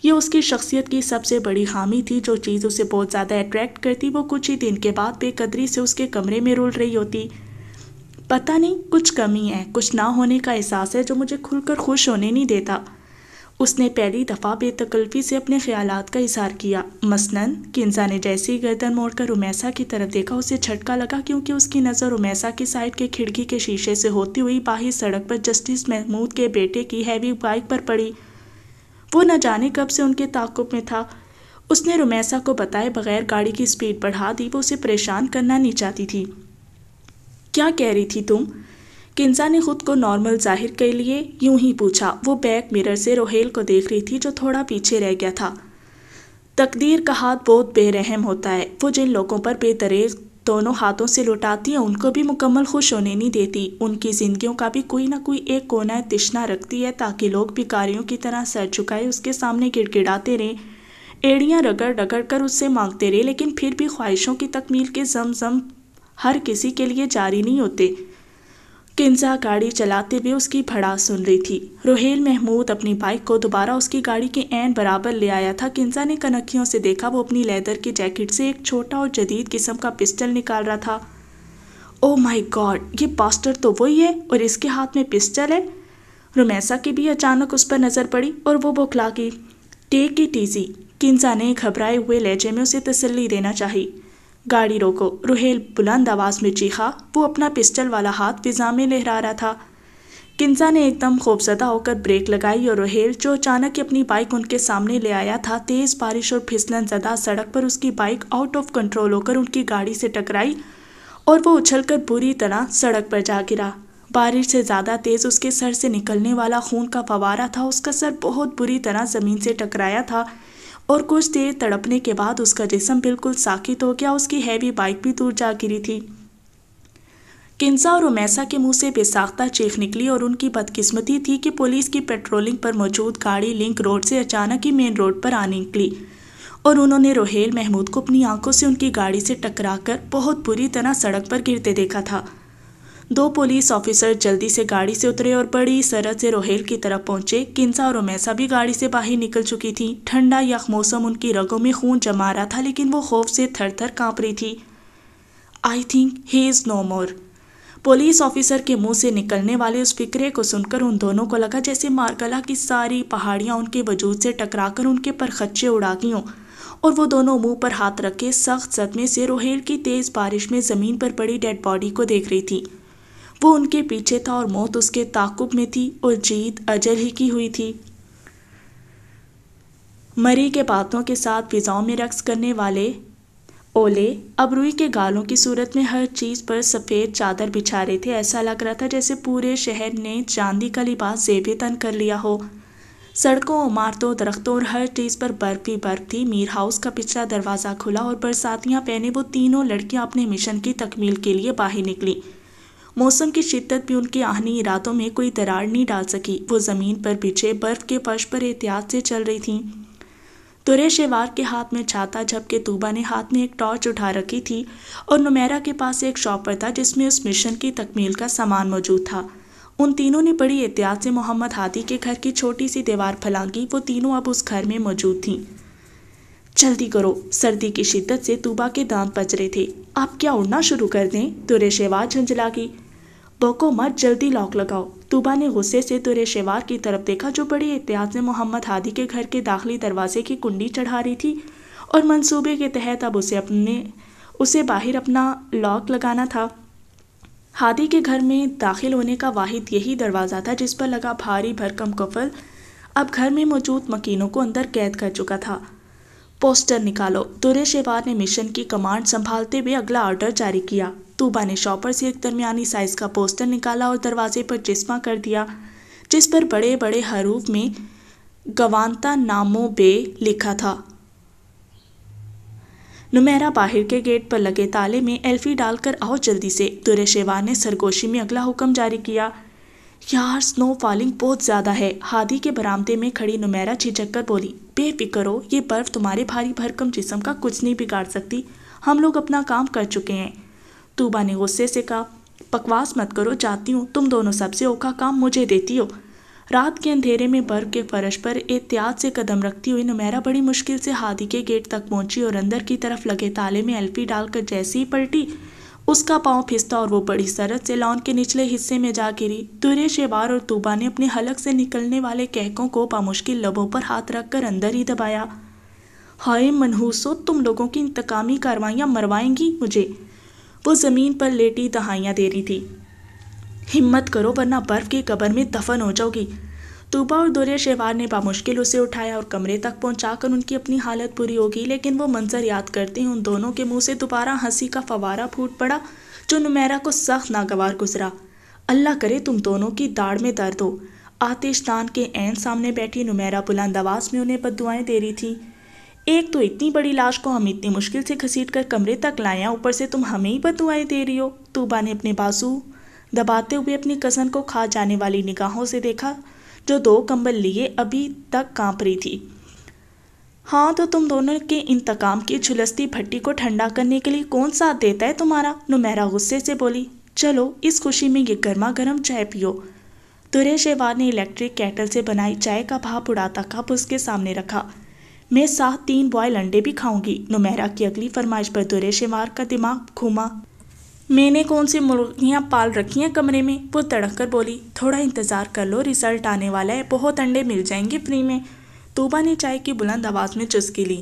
ये उसकी शख्सियत की सबसे बड़ी हामी थी जो चीज़ उसे बहुत ज़्यादा अट्रैक्ट करती वो कुछ ही दिन के बाद बेकदरी से उसके कमरे में रोल रही होती पता नहीं कुछ कमी है कुछ ना होने का एहसास है जो मुझे खुलकर खुश होने नहीं देता उसने पहली दफ़ा बेतकल्फी से अपने ख्यालात का इजहार किया मसनन किन्जा ने जैसे ही गर्दन मोड़ कर उमैसा की तरफ देखा उसे झटका लगा क्योंकि उसकी नज़र उमैसा की साइड के खिड़की के शीशे से होती हुई बाहर सड़क पर जस्टिस महमूद के बेटे की हैवी बाइक पर पड़ी वो न जाने कब से उनके ताकुब में था उसने रुमैसा को बताए बगैर गाड़ी की स्पीड बढ़ा दी वो उसे परेशान करना नहीं चाहती थी क्या कह रही थी तुम किन्जा ने खुद को नॉर्मल जाहिर के लिए यूं ही पूछा वो बैक मिरर से रोहेल को देख रही थी जो थोड़ा पीछे रह गया था तकदीर का हाथ बहुत बेरहम होता है वो जिन लोगों पर बेतरेज दोनों हाथों से लुटाती है उनको भी मुकम्मल खुश होने नहीं देती उनकी जिंदगियों का भी कोई ना कोई एक कोना तिश्ना रखती है ताकि लोग भिकारियों की तरह सर झुकाए उसके सामने गिड़गिड़ाते रहें एड़ियाँ रगड़ रगड़ कर उससे मांगते रहे लेकिन फिर भी ख्वाहिशों की तकमील के जम जम हर किसी के लिए जारी नहीं होते किंजा गाड़ी चलाते हुए उसकी भड़ास सुन रही थी रोहेल महमूद अपनी बाइक को दोबारा उसकी गाड़ी के एन बराबर ले आया था किंजा ने कनखियों से देखा वो अपनी लेदर की जैकेट से एक छोटा और जदीद किस्म का पिस्टल निकाल रहा था ओ माई गॉड ये पास्टर तो वही है और इसके हाथ में पिस्टल है रोमैसा की भी अचानक उस पर नज़र पड़ी और वो बौखला गई टेक इट ईजी किंजा ने घबराए हुए लहजे में उसे तसली देना चाहिए गाड़ी रोको रुहेल बुलंद आवाज़ में चीखा वो अपना पिस्टल वाला हाथ फिजा में लहरा रहा था किन्जा ने एकदम खौफजदा होकर ब्रेक लगाई और रोहेल जो अचानक ही अपनी बाइक उनके सामने ले आया था तेज़ बारिश और फिसलन ज़दा सड़क पर उसकी बाइक आउट ऑफ कंट्रोल होकर उनकी गाड़ी से टकराई और वो उछलकर बुरी तरह सड़क पर जा गिरा बारिश से ज़्यादा तेज़ उसके सर से निकलने वाला खून का फवारा था उसका सर बहुत बुरी तरह ज़मीन से टकराया था और कुछ देर तड़पने के बाद उसका जिसम बिल्कुल साकित हो गया उसकी हैवी बाइक भी दूर जा गिरी थी किन्सा और उमैसा के मुंह से बेसाख्ता चीख निकली और उनकी बदकिस्मती थी कि पुलिस की पेट्रोलिंग पर मौजूद गाड़ी लिंक रोड से अचानक ही मेन रोड पर आने निकली और उन्होंने रोहेल महमूद को अपनी आंखों से उनकी गाड़ी से टकराकर बहुत बुरी तरह सड़क पर गिरते देखा था दो पुलिस ऑफिसर जल्दी से गाड़ी से उतरे और बड़ी सरहद से रोहेल की तरफ पहुंचे किन्सा और उमैसा भी गाड़ी से बाहर निकल चुकी थी ठंडा यख मौसम उनकी रगों में खून जमा रहा था लेकिन वो खौफ से थर थर काँप रही थी I think he is no more police officer के मुंह से निकलने वाले उस फिक्रे को सुनकर उन दोनों को लगा जैसे मारकला की सारी पहाड़ियाँ उनके वजूद से टकराकर उनके पर खच्चे उड़ा गई हों और वो दोनों मुंह पर हाथ रखे सख्त सदमे से रोहेल की तेज़ बारिश में ज़मीन पर पड़ी डेड बॉडी को देख रही थी वो उनके पीछे था और मौत उसके ताकुब में थी और जीत अजल ही की हुई थी मरी के बातों के साथ फिजाओं में रक्स करने वाले ओले अब रुई के गालों की सूरत में हर चीज़ पर सफ़ेद चादर बिछा रहे थे ऐसा लग रहा था जैसे पूरे शहर ने चांदी का लिबास जेबे तन कर लिया हो सड़कों इमारतों दरख्तों और हर चीज़ पर बर्फ ही बर्फ थी मीर हाउस का पिछला दरवाज़ा खुला और बरसातियाँ पहने वो तीनों लड़कियाँ अपने मिशन की तकमील के लिए बाहर निकलीं मौसम की शिद्दत भी उनके आहनी इरादों में कोई दरार नहीं डाल सकी वो ज़मीन पर बिछे बर्फ़ के फर्श पर एहतियात से चल रही थी तुरे शेवार के हाथ में छाता जबकि तूबा ने हाथ में एक टॉर्च उठा रखी थी और नुमेरा के पास एक शॉपर था जिसमें उस मिशन की तकमील का सामान मौजूद था उन तीनों ने बड़ी एहतियात से मोहम्मद हादी के घर की छोटी सी दीवार फलांगी वो तीनों अब उस घर में मौजूद थीं जल्दी करो सर्दी की शिद्दत से तूबा के दांत बच रहे थे आप क्या उड़ना शुरू कर दें तुरे शेवार झंझला की बोको मत जल्दी लॉक लगाओ तूबा ने गुस्से से तुरे शेवार की तरफ देखा जो बड़ी एहतियात से मोहम्मद हादी के घर के दाखिली दरवाजे की कुंडी चढ़ा रही थी और मंसूबे के तहत अब उसे अपने उसे बाहर अपना लॉक लगाना था हादी के घर में दाखिल होने का वाहिद यही दरवाज़ा था जिस पर लगा भारी भरकम कफल अब घर में मौजूद मकीनों को अंदर कैद कर चुका था पोस्टर निकालो तुरे शेवार ने मिशन की कमांड संभालते हुए अगला ऑर्डर जारी किया तूबा ने शॉपर से एक दरमियानी साइज का पोस्टर निकाला और दरवाजे पर चश्मा कर दिया जिस पर बड़े बड़े हरूफ में गवानता नामो बे लिखा था नुमेरा बाहर के गेट पर लगे ताले में एल्फी डालकर आओ जल्दी से तुरे शेवार ने सरगोशी में अगला हुक्म जारी किया यार स्नो फॉलिंग बहुत ज़्यादा है हादी के बरामदे में खड़ी नुमैरा छिचक कर बोली बेफिक्र हो ये बर्फ़ तुम्हारे भारी भरकम जिसम का कुछ नहीं बिगाड़ सकती हम लोग अपना काम कर चुके हैं तूबा ने गुस्से से कहा बकवास मत करो जाती हूँ तुम दोनों सबसे ओखा काम मुझे देती हो रात के अंधेरे में बर्फ के फर्श पर एहतियात से कदम रखती हुई नुमैरा बड़ी मुश्किल से हादी के गेट तक पहुंची और अंदर की तरफ लगे ताले में एल्फी डालकर जैसी ही पलटी उसका पाँव फिसता और वो बड़ी सरहद से लॉन के निचले हिस्से में जा गिरी तुरे शेबार और तूबा ने अपने हलक से निकलने वाले कहकों को बामुश्किल लबों पर हाथ रखकर अंदर ही दबाया हाय मनहूसो तुम लोगों की इंतकामी कार्रवाइयाँ मरवाएंगी मुझे वो ज़मीन पर लेटी दहाइयाँ दे रही थी हिम्मत करो वरना बर्फ़ की कबर में दफन हो जाओगी तूबा और दोरिया शहवार ने बामुश्किल उसे उठाया और कमरे तक पहुंचाकर उनकी अपनी हालत पूरी होगी लेकिन वो मंजर याद करते ही उन दोनों के मुंह से दोबारा हंसी का फवारा फूट पड़ा जो नुमैरा को सख्त नागवार गुजरा अल्लाह करे तुम दोनों की दाढ़ में दर्द हो आतिशदान के ऐन सामने बैठी नुमैरा बुलंद आवाज़ में उन्हें बदुआएं दे रही थी एक तो इतनी बड़ी लाश को हम इतनी मुश्किल से घसीट कर कमरे तक लाया ऊपर से तुम हमें ही बदुआएं दे रही हो तूबा ने अपने बाजू दबाते हुए अपनी कज़न को खा जाने वाली निगाहों से देखा जो दो कंबल लिए अभी तक कांप रही थी हाँ तो तुम दोनों के इंतकाम की झुलसती भट्टी को ठंडा करने के लिए कौन सा देता है तुम्हारा नुमेरा गुस्से से बोली चलो इस खुशी में ये गर्मा गर्म चाय पियो तुरे शेवार ने इलेक्ट्रिक कैटल से बनाई चाय का भाप उड़ाता कप उसके सामने रखा मैं साथ तीन बॉयल अंडे भी खाऊंगी नुमेरा की अगली फरमाइश पर दुरे शेवार का दिमाग घूमा मैंने कौन सी मुर्गियाँ पाल रखी हैं कमरे में वो तड़क कर बोली थोड़ा इंतज़ार कर लो रिजल्ट आने वाला है बहुत अंडे मिल जाएंगे फ्री में तोबा ने चाय की बुलंद आवाज़ में चुस्की ली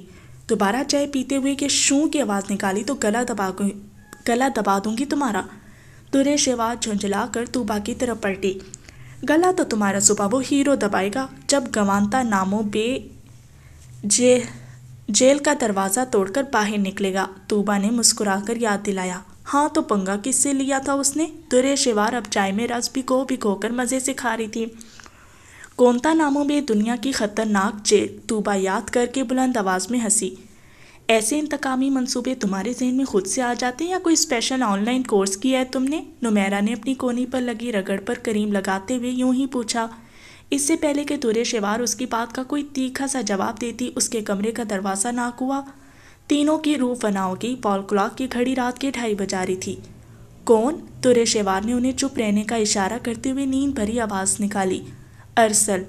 दोबारा चाय पीते हुए कि शू की आवाज़ निकाली तो गला दबा गला दबा दूंगी तुम्हारा दुरे शहवाज झुंझला कर तोबा की तरफ पलटी गला तो तुम्हारा सुबह वो हीरो दबाएगा जब गवानता नामों बे जे जेल का दरवाज़ा तोड़कर बाहर निकलेगा तोबा ने मुस्कुराकर याद दिलाया हाँ तो पंगा किससे लिया था उसने दुरे शिवार अब चाय में रस भिगो भिगो कर मज़े से खा रही थी कोंता नामों में दुनिया की खतरनाक तूबा याद करके बुलंद आवाज़ में हंसी ऐसे इंतकामी मंसूबे तुम्हारे जहन में खुद से आ जाते हैं या कोई स्पेशल ऑनलाइन कोर्स किया है तुमने नुमैरा ने अपनी कोनी पर लगी रगड़ पर करीम लगाते हुए यूं ही पूछा इससे पहले कि तुरे शिवार उसकी बात का कोई तीखा सा जवाब देती उसके कमरे का दरवाज़ा नाक हुआ तीनों की रूप बनाओ की पॉल क्लॉक की घड़ी रात के ढाई बजा रही थी कौन तुरे शेवार ने उन्हें चुप रहने का इशारा करते हुए नींद भरी आवाज़ निकाली अरसल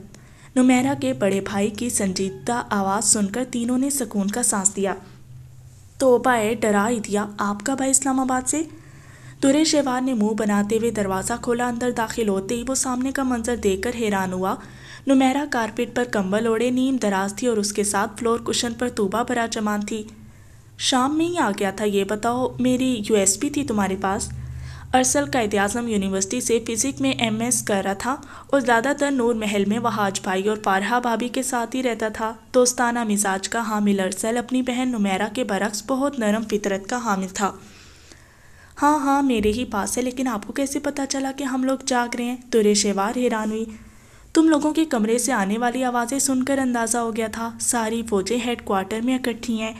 नुमेरा के बड़े भाई की संजीदा आवाज़ सुनकर तीनों ने सुकून का सांस दिया तोबा ए डरा ही दिया आपका भाई इस्लामाबाद से तुरे शेवार ने मुंह बनाते हुए दरवाज़ा खोला अंदर दाखिल होते ही वो सामने का मंजर देखकर हैरान हुआ नुमेरा कारपेट पर कंबल ओढ़े नीम दराज थी और उसके साथ फ्लोर कुशन पर तूबा भरा जमान थी शाम में ही आ गया था ये बताओ मेरी यूएसपी थी तुम्हारे पास अरसल कैद अजम यूनिवर्सिटी से फ़िज़िक में एम एस कर रहा था और ज़्यादातर नूर महल में वहाज भाई और पारहा भाभी के साथ ही रहता था दोस्ताना मिजाज का हामिल अरसल अपनी बहन नुमैरा के बरक्स बहुत नरम फितरत का हामिल था हाँ हाँ मेरे ही पास है लेकिन आपको कैसे पता चला कि हम लोग जाग रहे हैं तुरे शेवार हैरान हुई तुम लोगों के कमरे से आने वाली आवाज़ें सुनकर अंदाज़ा हो गया था सारी फौजें क्वार्टर में इकट्ठी हैं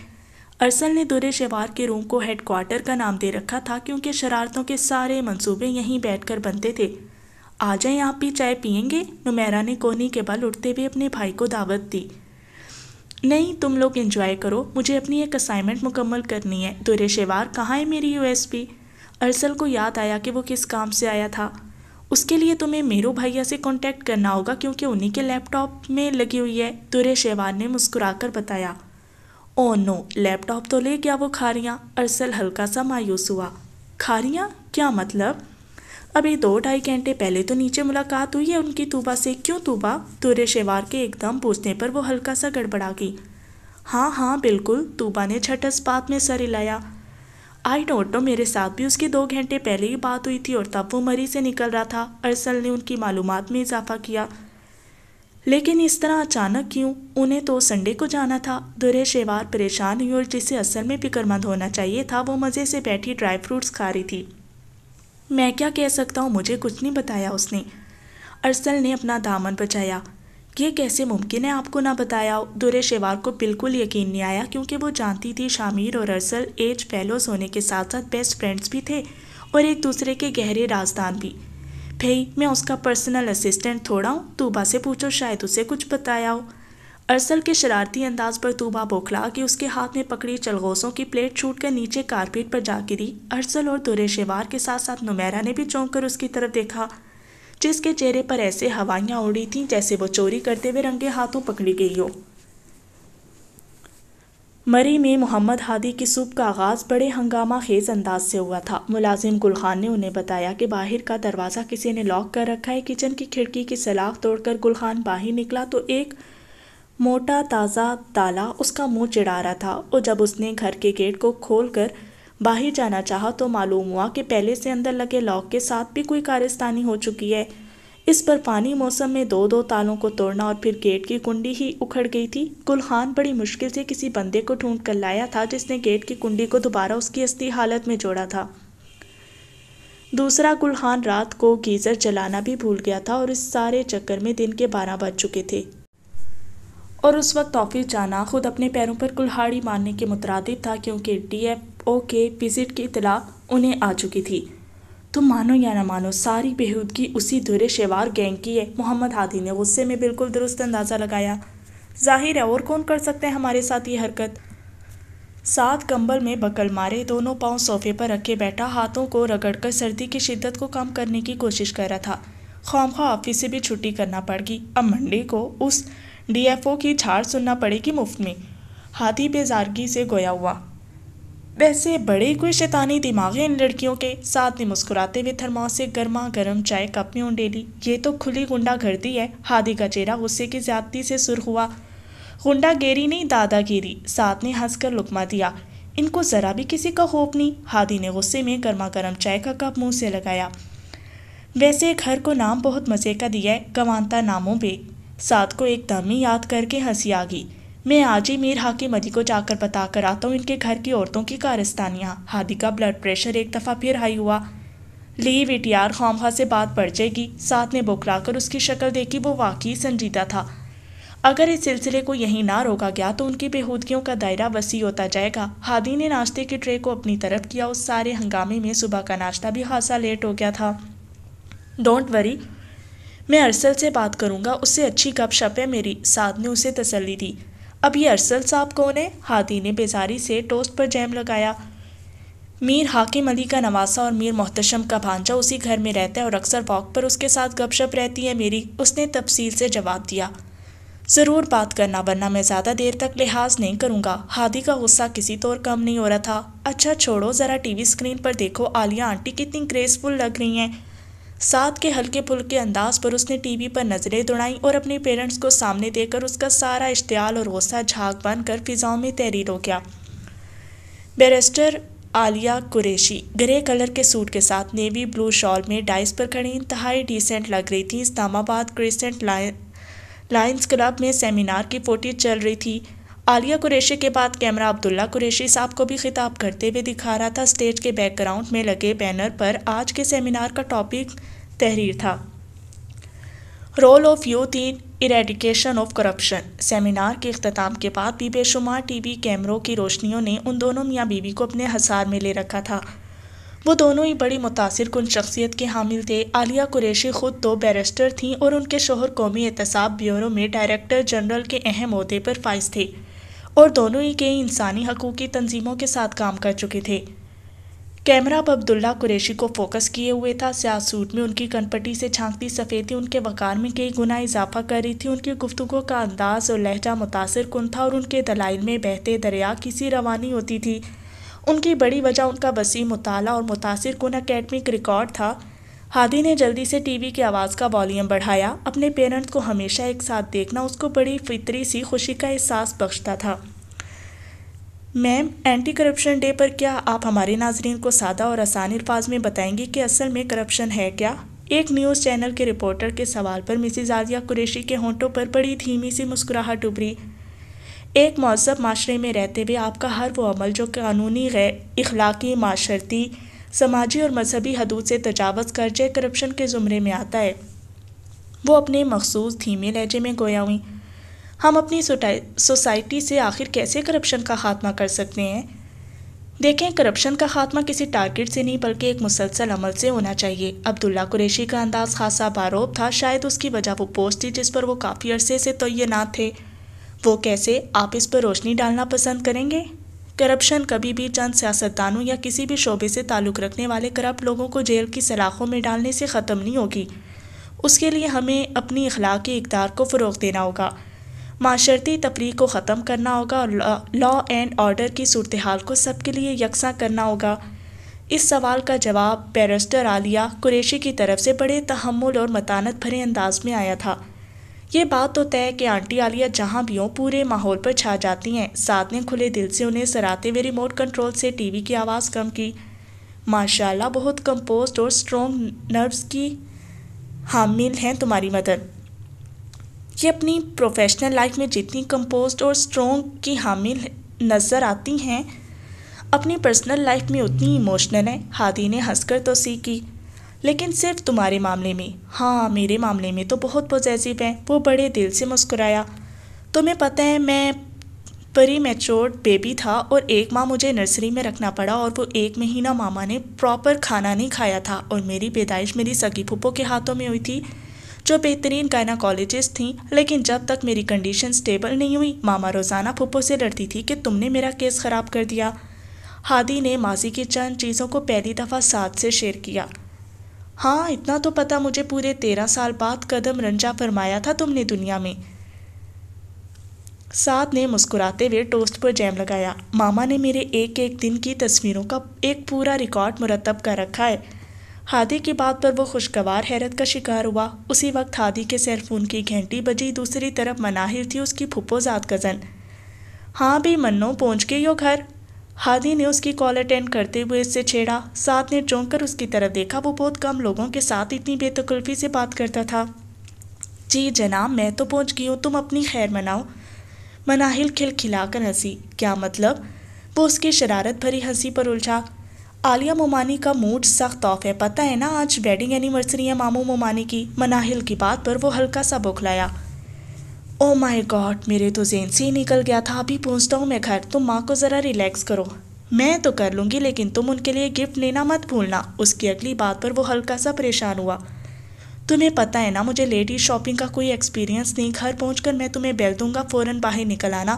अरसल ने दुरे शेवार के रूम को हेड क्वार्टर का नाम दे रखा था क्योंकि शरारतों के सारे मंसूबे यहीं बैठकर बनते थे आ जाए आप भी चाय पियेंगे नुमैरा ने कोनी के बल उठते हुए अपने भाई को दावत दी नहीं तुम लोग इंजॉय करो मुझे अपनी एक असाइनमेंट मुकम्मल करनी है दुरे शेवार कहाँ है मेरी पी अरसल को याद आया कि वो किस काम से आया था उसके लिए तुम्हें मेरू भैया से कॉन्टेक्ट करना होगा क्योंकि उन्हीं के लैपटॉप में लगी हुई है दुरे शेवार ने मुस्कुराकर बताया ओ नो लैपटॉप तो ले गया वो खारियाँ अरसल हल्का सा मायूस हुआ खारियाँ क्या मतलब अभी दो ढाई घंटे पहले तो नीचे मुलाकात हुई है उनकी तूबा से क्यों तूबा तुरे शेवार के एकदम पूछने पर वो हल्का सा गड़बड़ा गई हाँ हाँ बिल्कुल तूबा ने छठस बात में सर हिलाया आई डोंट नो मेरे साथ भी उसकी दो घंटे पहले ही बात हुई थी और तब वो मरी से निकल रहा था अरसल ने उनकी मालूमात में इजाफा किया लेकिन इस तरह अचानक क्यों उन्हें तो संडे को जाना था दुरे शेवार परेशान हुई और जिसे असल में फिक्रमंद होना चाहिए था वो मज़े से बैठी ड्राई फ्रूट्स खा रही थी मैं क्या कह सकता हूँ मुझे कुछ नहीं बताया उसने अरसल ने अपना दामन बचाया ये कैसे मुमकिन है आपको ना बताया दुरे शेवार को बिल्कुल यकीन नहीं आया क्योंकि वो जानती थी शामिर और अरसल एज फेलोज होने के साथ साथ बेस्ट फ्रेंड्स भी थे और एक दूसरे के गहरे राजदान भी भई मैं उसका पर्सनल असिस्टेंट थोड़ा हूँ तूबा से पूछो शायद उसे कुछ बताया हो अरसल के शरारती अंदाज पर तूबा बौखला कि उसके हाथ में पकड़ी चलगोसों की प्लेट छूट कर नीचे कारपेट पर जा गिरी अरसल और दुरे शेवार के साथ साथ नुमैरा ने भी चौंक कर उसकी तरफ देखा जिसके चेहरे पर ऐसे हवाइयाँ उड़ी थीं जैसे वो चोरी करते हुए रंगे हाथों पकड़ी गई हो मरी में मोहम्मद हादी की सुबह का आगाज़ बड़े हंगामा खेज अंदाज से हुआ था मुलाजिम गुलखान ने उन्हें बताया कि बाहर का दरवाज़ा किसी ने लॉक कर रखा है किचन की खिड़की की सलाख तोड़कर गुलखान बाहर निकला तो एक मोटा ताज़ा ताला उसका मुंह चिढ़ा रहा था और जब उसने घर के गेट को खोल कर बाहर जाना चाहा तो मालूम हुआ कि पहले से अंदर लगे लॉक के साथ भी कोई कारिस्तानी हो चुकी है इस बर्फानी मौसम में दो दो तालों को तोड़ना और फिर गेट की कुंडी ही उखड़ गई थी गुलहान बड़ी मुश्किल से किसी बंदे को ढूंढ कर लाया था जिसने गेट की कुंडी को दोबारा उसकी अस्थी हालत में जोड़ा था दूसरा गुलहान रात को गीज़र चलाना भी भूल गया था और इस सारे चक्कर में दिन के बारह बज चुके थे और उस वक्त ऑफिस जाना खुद अपने पैरों पर कुल्हाड़ी मारने के मुतरद था क्योंकि डी एफ ओ के विज़िट की इतला उन्हें आ चुकी थी तो मानो या ना मानो सारी बेहूदगी उसी धुरे शेवार गैंग की है मोहम्मद हादी ने गुस्से में बिल्कुल दुरुस्त अंदाज़ा लगाया जाहिर है और कौन कर सकते हैं हमारे साथ ये हरकत सात कंबल में बकल मारे दोनों पांव सोफे पर रखे बैठा हाथों को रगड़कर सर्दी की शिद्दत को कम करने की कोशिश कर रहा था खाम खा ऑफिस से भी छुट्टी करना पड़गी अब मंडे को उस डीएफओ की झाड़ सुनना पड़ेगी मुफ्त में हाथी बेजारगी से गोया हुआ वैसे बड़े कोई शैतानी दिमाग है इन लड़कियों के साथ ने मुस्कुराते हुए थर्मोस से गर्मा गर्म चाय कप में उंडे ली ये तो खुली गुंडा दी है हादी का चेहरा गुस्से की ज्यादती से सुर हुआ गुंडा गेरी नहीं दादा गेरी साथ ने कर लुकमा दिया इनको ज़रा भी किसी का होप नहीं हादी ने गुस्से में गर्मा गर्म चाय का कप मुंह से लगाया वैसे घर को नाम बहुत मज़े का दिया है गवानता नामों पे साथ को दम ही याद करके हंसी आ गई मैं आज ही मीर हाकिम अली को जाकर बताकर आता हूँ इनके घर की औरतों की कारस्तानियाँ हादी का ब्लड प्रेशर एक दफ़ा फिर हाई हुआ ली विटियार खामखा से बात पड़ जाएगी साथ ने कर उसकी शक्ल देखी वो वाकई संजीदा था अगर इस सिलसिले को यहीं ना रोका गया तो उनकी बेहूदगियों का दायरा वसी होता जाएगा हादी ने नाश्ते की ट्रे को अपनी तरफ किया उस सारे हंगामे में सुबह का नाश्ता भी खासा लेट हो गया था डोंट वरी मैं अरसल से बात करूंगा उससे अच्छी गप शप है मेरी साथ ने उसे तसली दी अब ये अरसल साहब कौन है हादी ने बेजारी से टोस्ट पर जैम लगाया मीर हाकिम अली का नवासा और मीर मोहतशम का भांजा उसी घर में रहता है और अक्सर वॉक पर उसके साथ गपशप रहती है मेरी उसने तफसील से जवाब दिया ज़रूर बात करना वरना मैं ज़्यादा देर तक लिहाज नहीं करूँगा हादी का गुस्सा किसी तौर कम नहीं हो रहा था अच्छा छोड़ो ज़रा टीवी स्क्रीन पर देखो आलिया आंटी कितनी ग्रेसफुल लग रही हैं साथ के हल्के फुल्के अंदाज पर उसने टीवी पर नज़रें दौड़ाई और अपने पेरेंट्स को सामने देकर उसका सारा इश्तियाल और गुस्सा झाग बन कर फिजाओं में तहरीर हो गया barrister Aliya Qureshi grey colour के सूट के साथ नेवी ब्लू शॉल में डाइस पर खड़ी इंतहाई डिसेंट लग रही थी Islamabad crescent line lines club में सेमिनार की फोटी चल रही थी आलिया कुरैशी के बाद कैमरा अब्दुल्ला कुरैशी साहब को भी खिताब करते हुए दिखा रहा था स्टेज के बैकग्राउंड में लगे बैनर पर आज के सेमिनार का टॉपिक तहरीर था role of youth in eradication of corruption seminar के अख्ताम के बाद भी बेशुमार टीवी कैमरों की रोशनियों ने उन दोनों मियाँ बीवी को अपने हसार में ले रखा था वो दोनों ही बड़ी मुतासर कन शख्सियत के हामिल थे आलिया कुरैशी खुद दो बैरिस्टर थीं और उनके शोहर कौमी एहतसाब ब्यूरो में डायरेक्टर जनरल के अहम अहदे पर फाइज थे और दोनों ही कई इंसानी हकूक़ की तंजीमों के साथ काम कर चुके थे कैमरा अब अब्दुल्ला कुरेशी को फोकस किए हुए था सियाह सूट में उनकी कनपट्टी से छांकती सफ़ेदी उनके वकार में कई गुना इजाफा कर रही थी उनकी गुफ्तु का अंदाज़ और लहजा मुतासर कन था और उनके दलाइल में बहते दरिया किसी रवानी होती थी उनकी बड़ी वजह उनका वसी मताल और मुतासर कन अकेडमिक रिकॉर्ड था हादी ने जल्दी से टीवी की आवाज़ का वॉल्यूम बढ़ाया अपने पेरेंट्स को हमेशा एक साथ देखना उसको बड़ी फितरी सी खुशी का एहसास बख्शता था मैम एंटी करप्शन डे पर क्या आप हमारे नाजरन को सादा और आसान अल्फाज में बताएंगी कि असल में करप्शन है क्या एक न्यूज़ चैनल के रिपोर्टर के सवाल पर मिसिज आलिया कुरेशी के होंठों पर बड़ी धीमी सी मुस्कुराहट उभरी एक महजब माशरे में रहते हुए आपका हर वो अमल जो कानूनी गैर अखलाकी माशरती समाजी और मजहबी हदूद से तजावज़ कर जय करप्शन के ज़ुमरे में आता है वो अपने मखसूस धीमे लहजे में गोया हुई हम अपनी सोसाइटी से आखिर कैसे करप्शन का खात्मा कर सकते हैं देखें करप्शन का खात्मा किसी टारगेट से नहीं बल्कि एक मुसलसल अमल से होना चाहिए अब्दुल्ला कुरैशी का अंदाज खासा बारोब था शायद उसकी वजह वो पोस्ट थी जिस पर वो काफ़ी अरसे से तो ये ना थे वो कैसे आप इस पर रोशनी डालना पसंद करेंगे करप्शन कभी भी चंद सियासतदानों या किसी भी शोबे से ताल्लुक़ रखने वाले करप्ट लोगों को जेल की सलाखों में डालने से ख़त्म नहीं होगी उसके लिए हमें अपनी अखलाकी इकदार को फ़रोग देना होगा माशरती तफरी को ख़त्म करना होगा और लॉ एंड ऑर्डर की सूरत हाल को सबके लिए यकसा करना होगा इस सवाल का जवाब बैरिस्टर आलिया कुरेशी की तरफ से बड़े तहमुल और मतानत भरे अंदाज में आया था ये बात तो तय कि आंटी आलिया जहाँ भी हों पूरे माहौल पर छा जाती हैं साथ ने खुले दिल से उन्हें सराते हुए रिमोट कंट्रोल से टीवी की आवाज़ कम की माशाल्लाह बहुत कंपोस्ट और स्ट्रॉन्ग नर्व्स की हामिल हैं तुम्हारी मदद ये अपनी प्रोफेशनल लाइफ में जितनी कंपोज और स्ट्रॉन्ग की हामिल नज़र आती हैं अपनी पर्सनल लाइफ में उतनी इमोशनल है हादी ने हंसकर तो सी की लेकिन सिर्फ तुम्हारे मामले में हाँ मेरे मामले में तो बहुत पॉजिटिव है वो बड़े दिल से मुस्कुराया तुम्हें पता है मैं परी मेचोर बेबी था और एक माँ मुझे नर्सरी में रखना पड़ा और वो एक महीना मामा ने प्रॉपर खाना नहीं खाया था और मेरी पैदाइश मेरी सगी फूफो के हाथों में हुई थी जो बेहतरीन गायनाकोलॉजिस्ट थीं लेकिन जब तक मेरी कंडीशन स्टेबल नहीं हुई मामा रोज़ाना फूफो से लड़ती थी कि तुमने मेरा केस ख़राब कर दिया हादी ने माजी की चंद चीज़ों को पहली दफ़ा साथ से शेयर किया हाँ इतना तो पता मुझे पूरे तेरह साल बाद कदम रंजा फरमाया था तुमने दुनिया में साथ ने मुस्कुराते हुए टोस्ट पर जैम लगाया मामा ने मेरे एक एक दिन की तस्वीरों का एक पूरा रिकॉर्ड मुरतब कर रखा है हादी की बात पर वो खुशगवार हैरत का शिकार हुआ उसी वक्त हादी के सेलफोन की घंटी बजी दूसरी तरफ मनाहिर थी उसकी फुप्पोजात कज़न हाँ भी मन्नो पहुँच गई हो घर हादी ने उसकी कॉल अटेंड करते हुए इससे छेड़ा साथ ने चौंक कर उसकी तरफ देखा वो बहुत कम लोगों के साथ इतनी बेतकल्फी से बात करता था जी जनाब मैं तो पहुँच गई हूँ तुम अपनी खैर मनाओ मनाहिल खिलखिलाकर हंसी क्या मतलब वो उसकी शरारत भरी हंसी पर उलझा आलिया मोमानी का मूड सख्त ऑफ है पता है ना आज वेडिंग एनिवर्सरी है मामू मोमानी की मनाहिल की बात पर वो हल्का सा बुखलाया ओ माई गॉड मेरे तो जेन से ही निकल गया था अभी पहुँचता हूँ मैं घर तुम माँ को ज़रा रिलैक्स करो मैं तो कर लूँगी लेकिन तुम उनके लिए गिफ्ट लेना मत भूलना उसकी अगली बात पर वो हल्का सा परेशान हुआ तुम्हें पता है ना मुझे लेडीज शॉपिंग का कोई एक्सपीरियंस नहीं घर पहुँच मैं तुम्हें बेल दूंगा फ़ौरन बाहर निकल आना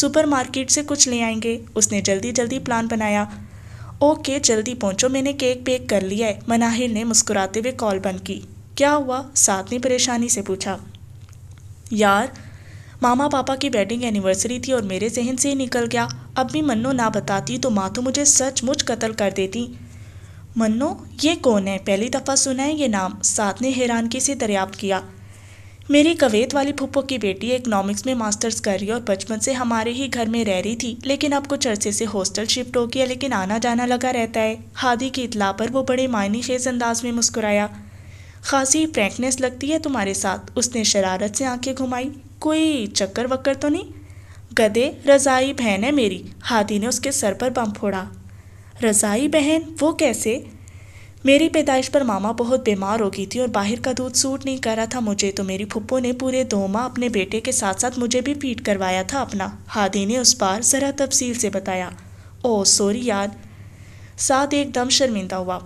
सुपर से कुछ ले आएंगे उसने जल्दी जल्दी प्लान बनाया ओके जल्दी पहुंचो मैंने केक पेक कर लिया है मनाहिर ने मुस्कुराते हुए कॉल बंद की क्या हुआ साथ ने परेशानी से पूछा यार मामा पापा की वेडिंग एनिवर्सरी थी और मेरे जहन से ही निकल गया अब भी मन्नो ना बताती तो माँ तो मुझे सचमुच कत्ल कर देती मन्नो ये कौन है पहली दफ़ा सुना है ये नाम साथ ने की से दरियाफ्त किया मेरी कवेत वाली फूफो की बेटी इकोनॉमिक्स में मास्टर्स कर रही है और बचपन से हमारे ही घर में रह रही थी लेकिन अब कुछ अरसे से हॉस्टल शिफ्ट हो गया लेकिन आना जाना लगा रहता है हादी की इतला पर वो बड़े मायने शेज अंदाज में मुस्कुराया खासी फ्रैंकनेस लगती है तुम्हारे साथ उसने शरारत से आंखें घुमाई कोई चक्कर वक्कर तो नहीं गदे रज़ाई बहन है मेरी हादी ने उसके सर पर बम फोड़ा रज़ाई बहन वो कैसे मेरी पैदाइश पर मामा बहुत बीमार हो गई थी और बाहर का दूध सूट नहीं कर रहा था मुझे तो मेरी फुप्पो ने पूरे दो माह अपने बेटे के साथ साथ मुझे भी पीट करवाया था अपना हादी ने उस बार ज़रा तफसील से बताया ओ सॉरी यार साथ एकदम शर्मिंदा हुआ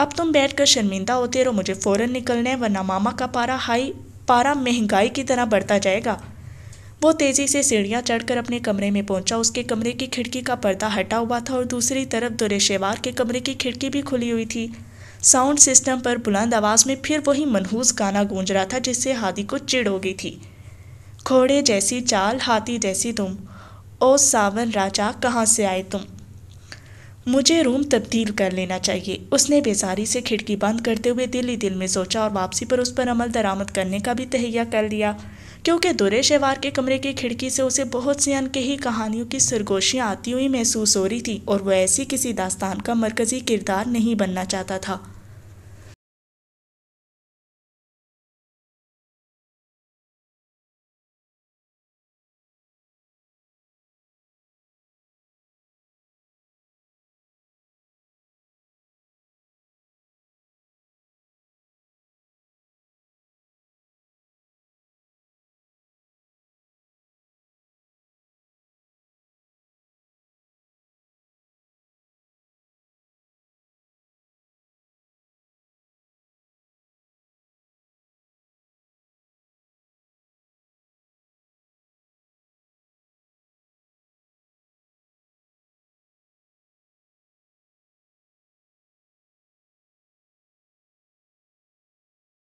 अब तुम बैठ कर शर्मिंदा होते रहो मुझे फ़ौरन निकलना है वरना मामा का पारा हाई पारा महंगाई की तरह बढ़ता जाएगा वो तेज़ी से सीढ़ियाँ चढ़कर अपने कमरे में पहुंचा उसके कमरे की खिड़की का पर्दा हटा हुआ था और दूसरी तरफ दुरे शेवार के कमरे की खिड़की भी खुली हुई थी साउंड सिस्टम पर बुलंद आवाज़ में फिर वही मनहूस गाना गूंज रहा था जिससे हाथी को चिड़ हो गई थी घोड़े जैसी चाल हाथी जैसी तुम ओ सावन राजा कहाँ से आए तुम मुझे रूम तब्दील कर लेना चाहिए उसने बेसारी से खिड़की बंद करते हुए दिल ही दिल में सोचा और वापसी पर उस पर अमल दरामद करने का भी तहैया कर लिया क्योंकि दुरे शहवार के कमरे की खिड़की से उसे बहुत सी अनकही कहानियों की सरगोशियाँ आती हुई महसूस हो रही थी और वह ऐसी किसी दास्तान का मरकजी किरदार नहीं बनना चाहता था